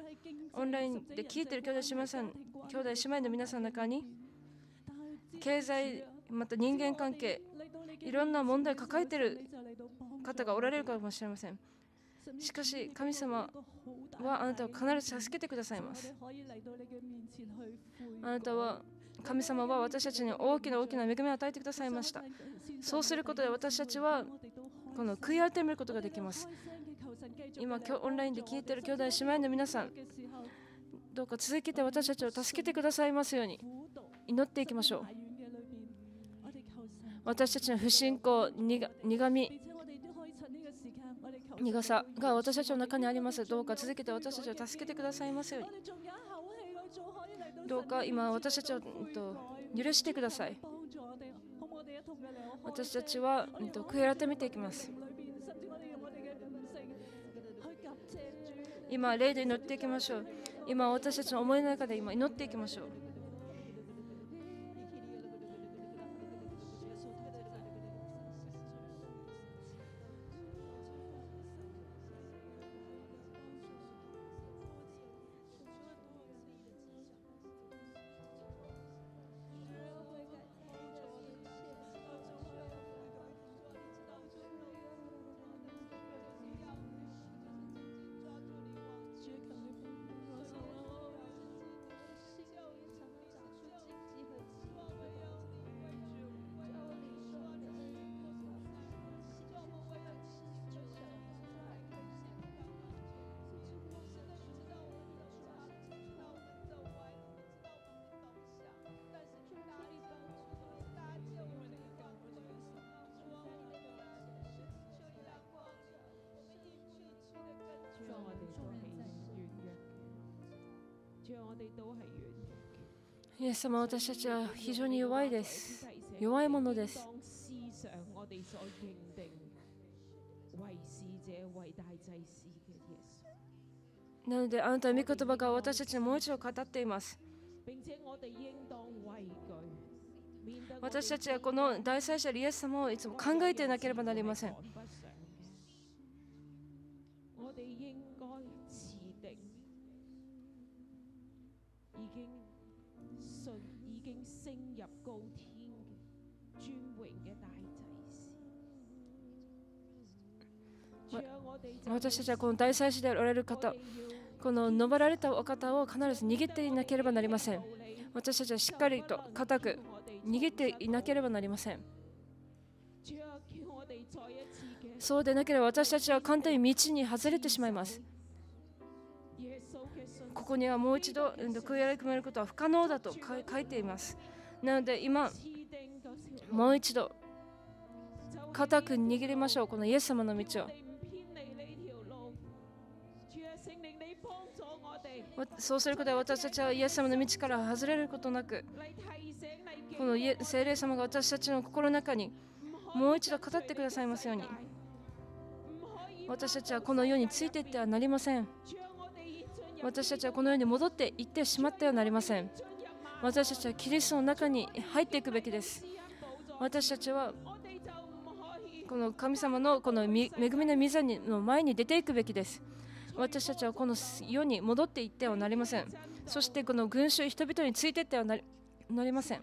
オンラインで聞いている兄弟姉妹さん、兄弟姉妹の皆さんの中に、経済、また人間関係、いろんな問題を抱えている方がおられるかもしれません。しかし、神様はあなたを必ず助けてくださいます。あなたは神様は私たちに大きな大きな恵みを与えてくださいました。そうすることで私たちはこの悔い改めることができます今オンラインで聞いている兄弟姉妹の皆さんどうか続けて私たちを助けてくださいますように祈っていきましょう私たちの不信仰苦み苦さが私たちの中にありますどうか続けて私たちを助けてくださいますようにどうか今私たちを許してください私たちは、えっと、悔い改めていきます今霊で祈っていきましょう今私たちの思いの中で今祈っていきましょうイエス様、私たちは非常に弱いです。弱いものです。なので、あなたの御言葉が私たちにもう一度語っています。私たちはこの大祭者リエス様をいつも考えていなければなりません。私たちはこの大祭司でおられる方この登られたお方を必ず逃げていなければなりません私たちはしっかりと固く逃げていなければなりませんそうでなければ私たちは簡単に道に外れてしまいますここにはもう一度悔い改めることは不可能だと書いていますなので今もう一度固く握りましょうこのイエス様の道をそうすることで私たちはイエス様の道から外れることなくこの聖霊様が私たちの心の中にもう一度語ってくださいますように私たちはこの世についていってはなりません私たちはこの世に戻っていってしまってはなりません私たちはキリストの中に入っていくべきです私たちはこの神様のこの恵みの御座の前に出ていくべきです私たちはこの世に戻っていってはなりませんそしてこの群衆人々についていってはなりません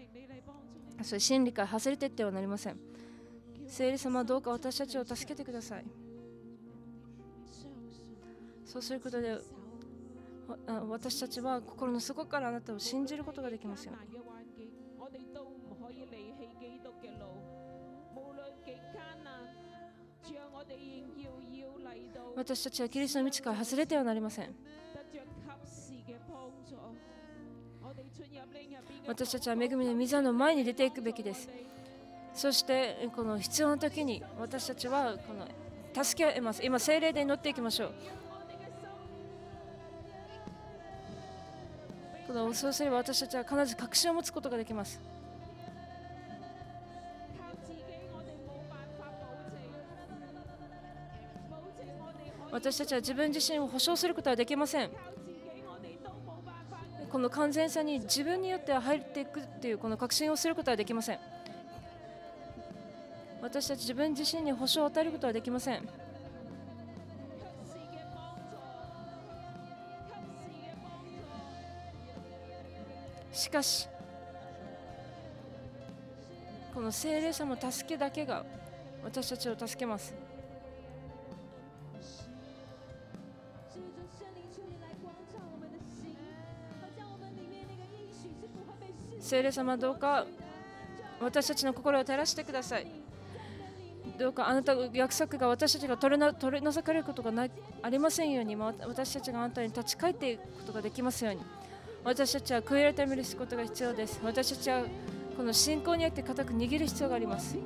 それ真理から外れていってはなりません聖霊様はどうか私たちを助けてくださいそうすることで私たちは心の底からあなたを信じることができますよ私たちはキリストの道から外れてはなりません私たちは恵みの溝の前に出ていくべきですそしてこの必要な時に私たちはこの助け合います今精霊で祈っていきましょうこのそうすれば私たちは必ず確信を持つことができます私たちは自分自身を保証することはできませんこの完全さに自分によっては入っていくというこの確信をすることはできません私たち自分自身に保証を与えることはできませんしかしこの精霊様の助けだけが私たちを助けます聖霊様どうか私たちの心を照らしてくださいどうかあなたの約束が私たちが取り除かれることがなありませんように私たちがあなたに立ち返っていくことができますように私たちは悔い改めることが必要です私たちはこの信仰によって固く握る必要があります。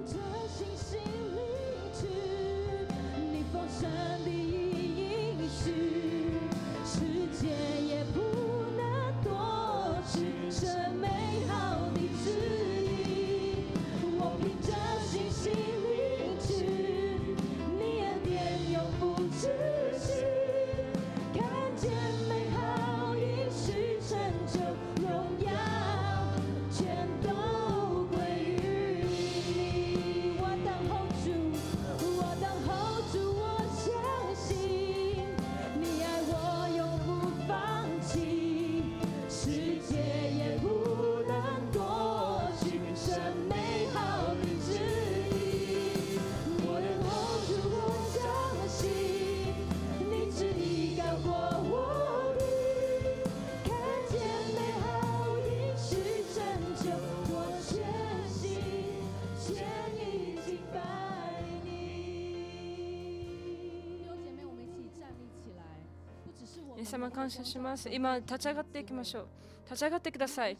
感謝します。今、立ち上がっていきましょう。立ち上がってください。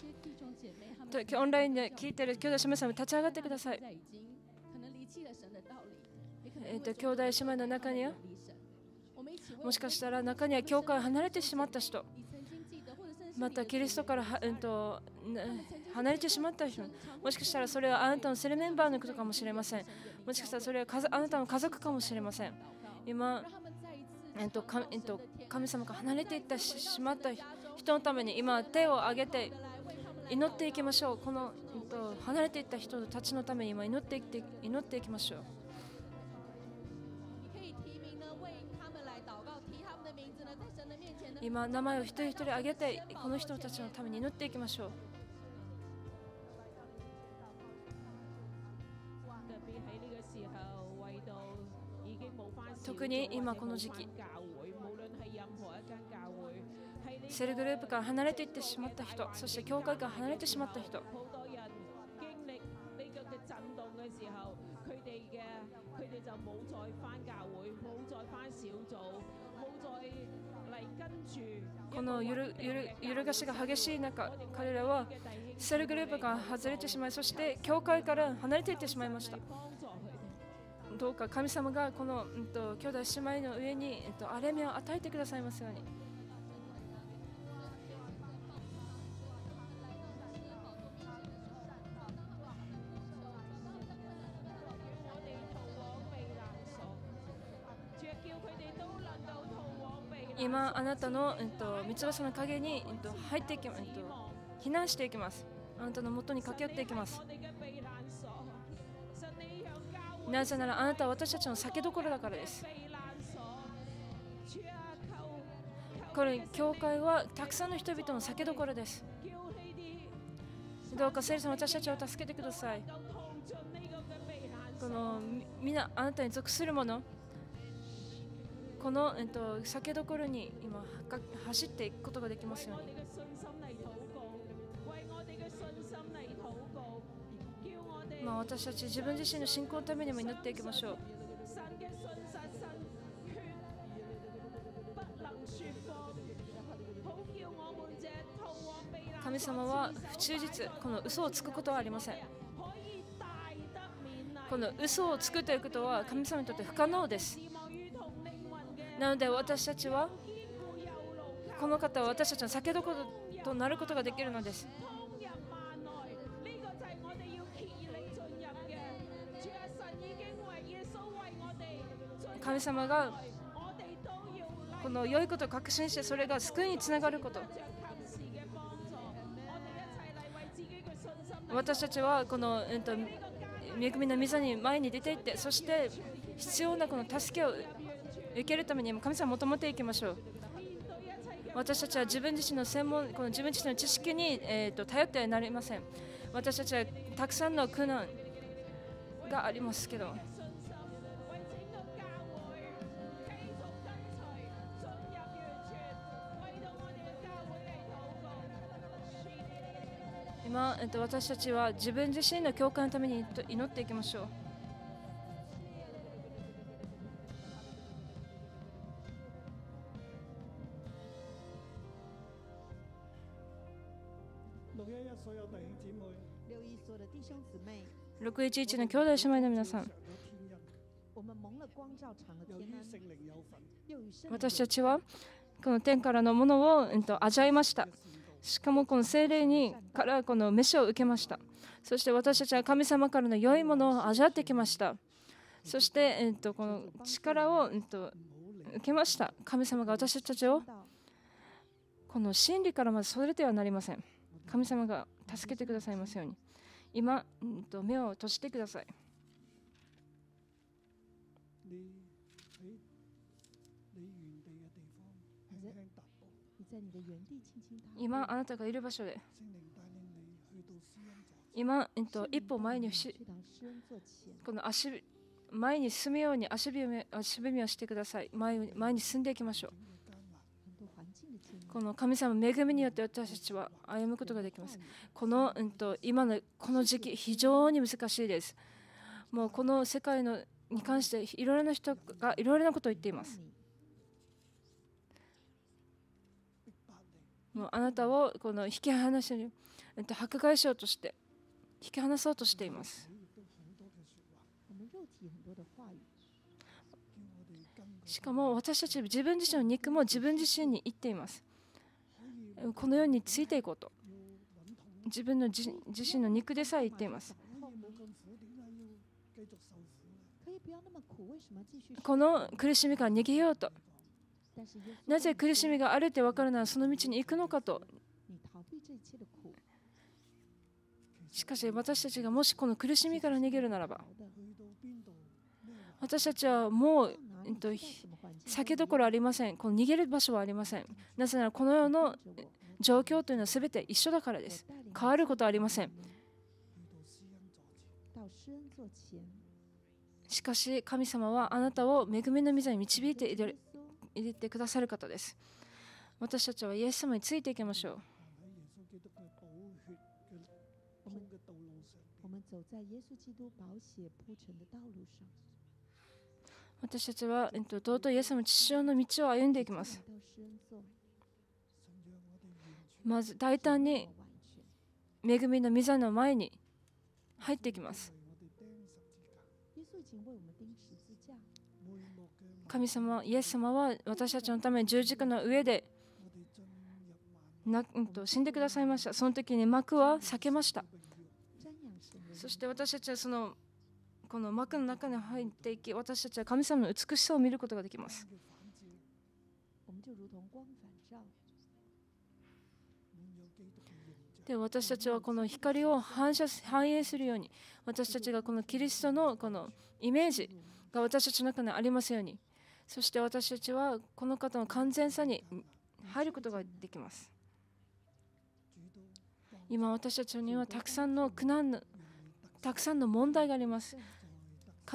オンラインで聞いている兄弟姉妹さんも立ち上がってください。えーと、兄弟姉妹の中には、もしかしたら中には教会を離れてしまった人、またキリストからは、うんと、と離れてしまった人、もしかしたらそれはあなたのセルメンバーのことかもしれません。もしかしたらそれはあなたの家族かもしれません。今えっとえっと、神様が離れていってしまった人のために今、手を挙げて祈っていきましょう。この、えっと、離れていった人たちのために今祈っていって祈っていきましょう。今、名前を一人一人挙げてこの人たちのために祈っていきましょう。特に今この時期セルグループから離れていってしまった人そして教会から離れてしまった人この揺るる揺るがしが激しい中彼らはセルグループから外れてしまいそして教会から離れていってしまいましたどうか神様がこの、うんと、兄弟姉妹の上に、うんと、と荒れ目を与えてくださいますように。今あなたの、えっと、三つ葉の陰に、えっと、入っていき、えっと、避難していきますあなたのもとに駆け寄っていきますなぜならあなたは私たちの酒どころだからですこれ教会はたくさんの人々の酒どころですどうか聖霊の私たちを助けてくださいこのみあなたに属するものこの、えっと、酒どころに今走っていくことができますよね。まあ、私たち自分自身の信仰のためにも祈っていきましょう。神様は不忠実、この嘘をつくことはありません。この嘘をつくということは神様にとって不可能です。なので私たちはこの方は私たちの酒どことなることができるのです神様がこの良いことを確信してそれが救いにつながること私たちはこの、うんと、と恵みの溝に前に出ていってそして必要なこの助けを受けるためにも神様を求めていきましょう私たちは自分自身の専門この自分自身の知識に、えーと、頼ってはなりません私たちはたくさんの苦難がありますけど今、えっと、私たちは自分自身の教会のために祈っていきましょう。六一1の兄弟姉妹の皆さん。私たちはこの天からのものを、えっと、味わいました。しかもこの精霊にからこの飯を受けました。そして私たちは神様からの良いものを味わってきました。そして、えっと、この力を、えっと、受けました。神様が私たちをこの真理からまずそれてはなりません。神様が助けてくださいますように今、うんと、目を閉じてください今あなたがいる場所で今、えっと、一歩前にしこの足前に進むように足踏み足踏みをしてください前前に進んでいきましょうこの神様恵みによって私たちは歩むことができます。この、うんと、と今のこの時期、非常に難しいです。もうこの世界のに関していろいろな人がいろいろなことを言っています。もうあなたをこの引き離しに、うんと、迫害しようとして、引き離そうとしています。しかも私たち自分自身の肉も自分自身に言っていますこの世についていこうと自分の自身の肉でさえ言っていますこの苦しみから逃げようとなぜ苦しみがあるって分かるならその道に行くのかとしかし私たちがもしこの苦しみから逃げるならば私たちはもうえっと、避けどころありません。この逃げる場所はありません。なぜならこの世の状況というのは全て一緒だからです。変わることはありません。しかし神様はあなたを恵みの溝に導いて入れてくださる方です。私たちはイエス様についていきましょう。走在耶稣基督宝血铺成的道路上。私たちは、えっと、弟イエスの父親の道を歩んでいきます。まず大胆に恵みの御座の前に入っていきます。神様、イエス様は私たちのために十字架の上でな、うん、と死んでくださいました。その時に幕は裂けました。そして私たちはそのこの幕の中に入っていき私たちは神様の美しさを見ることができますで私たちはこの光を反射反映するように私たちがこのキリストのこのイメージが私たちの中にありますようにそして私たちはこの方の完全さに入ることができます今私たちにはたくさんの苦難のたくさんの問題があります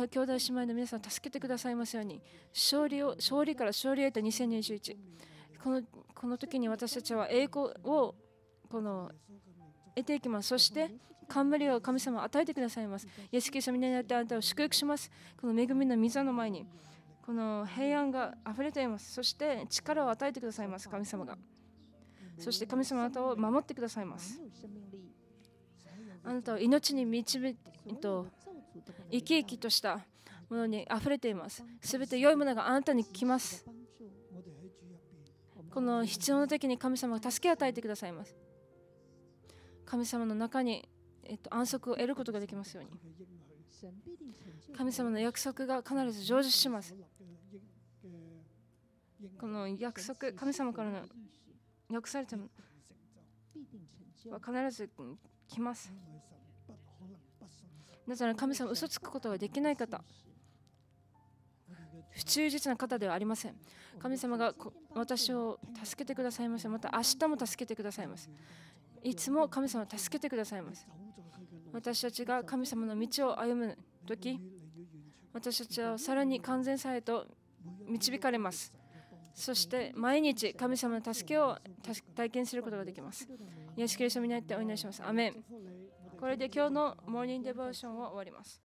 兄弟姉妹の皆さん助けてくださいますように勝利を勝利から勝利へと2021このこの時に私たちは栄光をこの得ていきますそして冠を神様与えてくださいますイエス・キリスト皆にあってあなたを祝福しますこの恵みの溝の前にこの平安が溢れていますそして力を与えてくださいます神様がそして神様あなたを守ってくださいますあなたを命に導いと生き生きとしたものにあふれています。すべて良いものがあなたに来ます。この必要な時に神様が助けを与えてくださいます。神様の中に、えっと、安息を得ることができますように。神様の約束が必ず成就します。この約束、神様からの約されたものは必ず来ます。なぜなら神様嘘つくことができない方不忠実な方ではありません神様が私を助けてくださいましたまた明日も助けてくださいますいつも神様を助けてくださいます私たちが神様の道を歩む時私たちはさらに完全さへと導かれますそして毎日神様の助けを体験することができます。イエス・キリストになってお祈りします。アメンこれで今日のモーニングデボーションを終わります。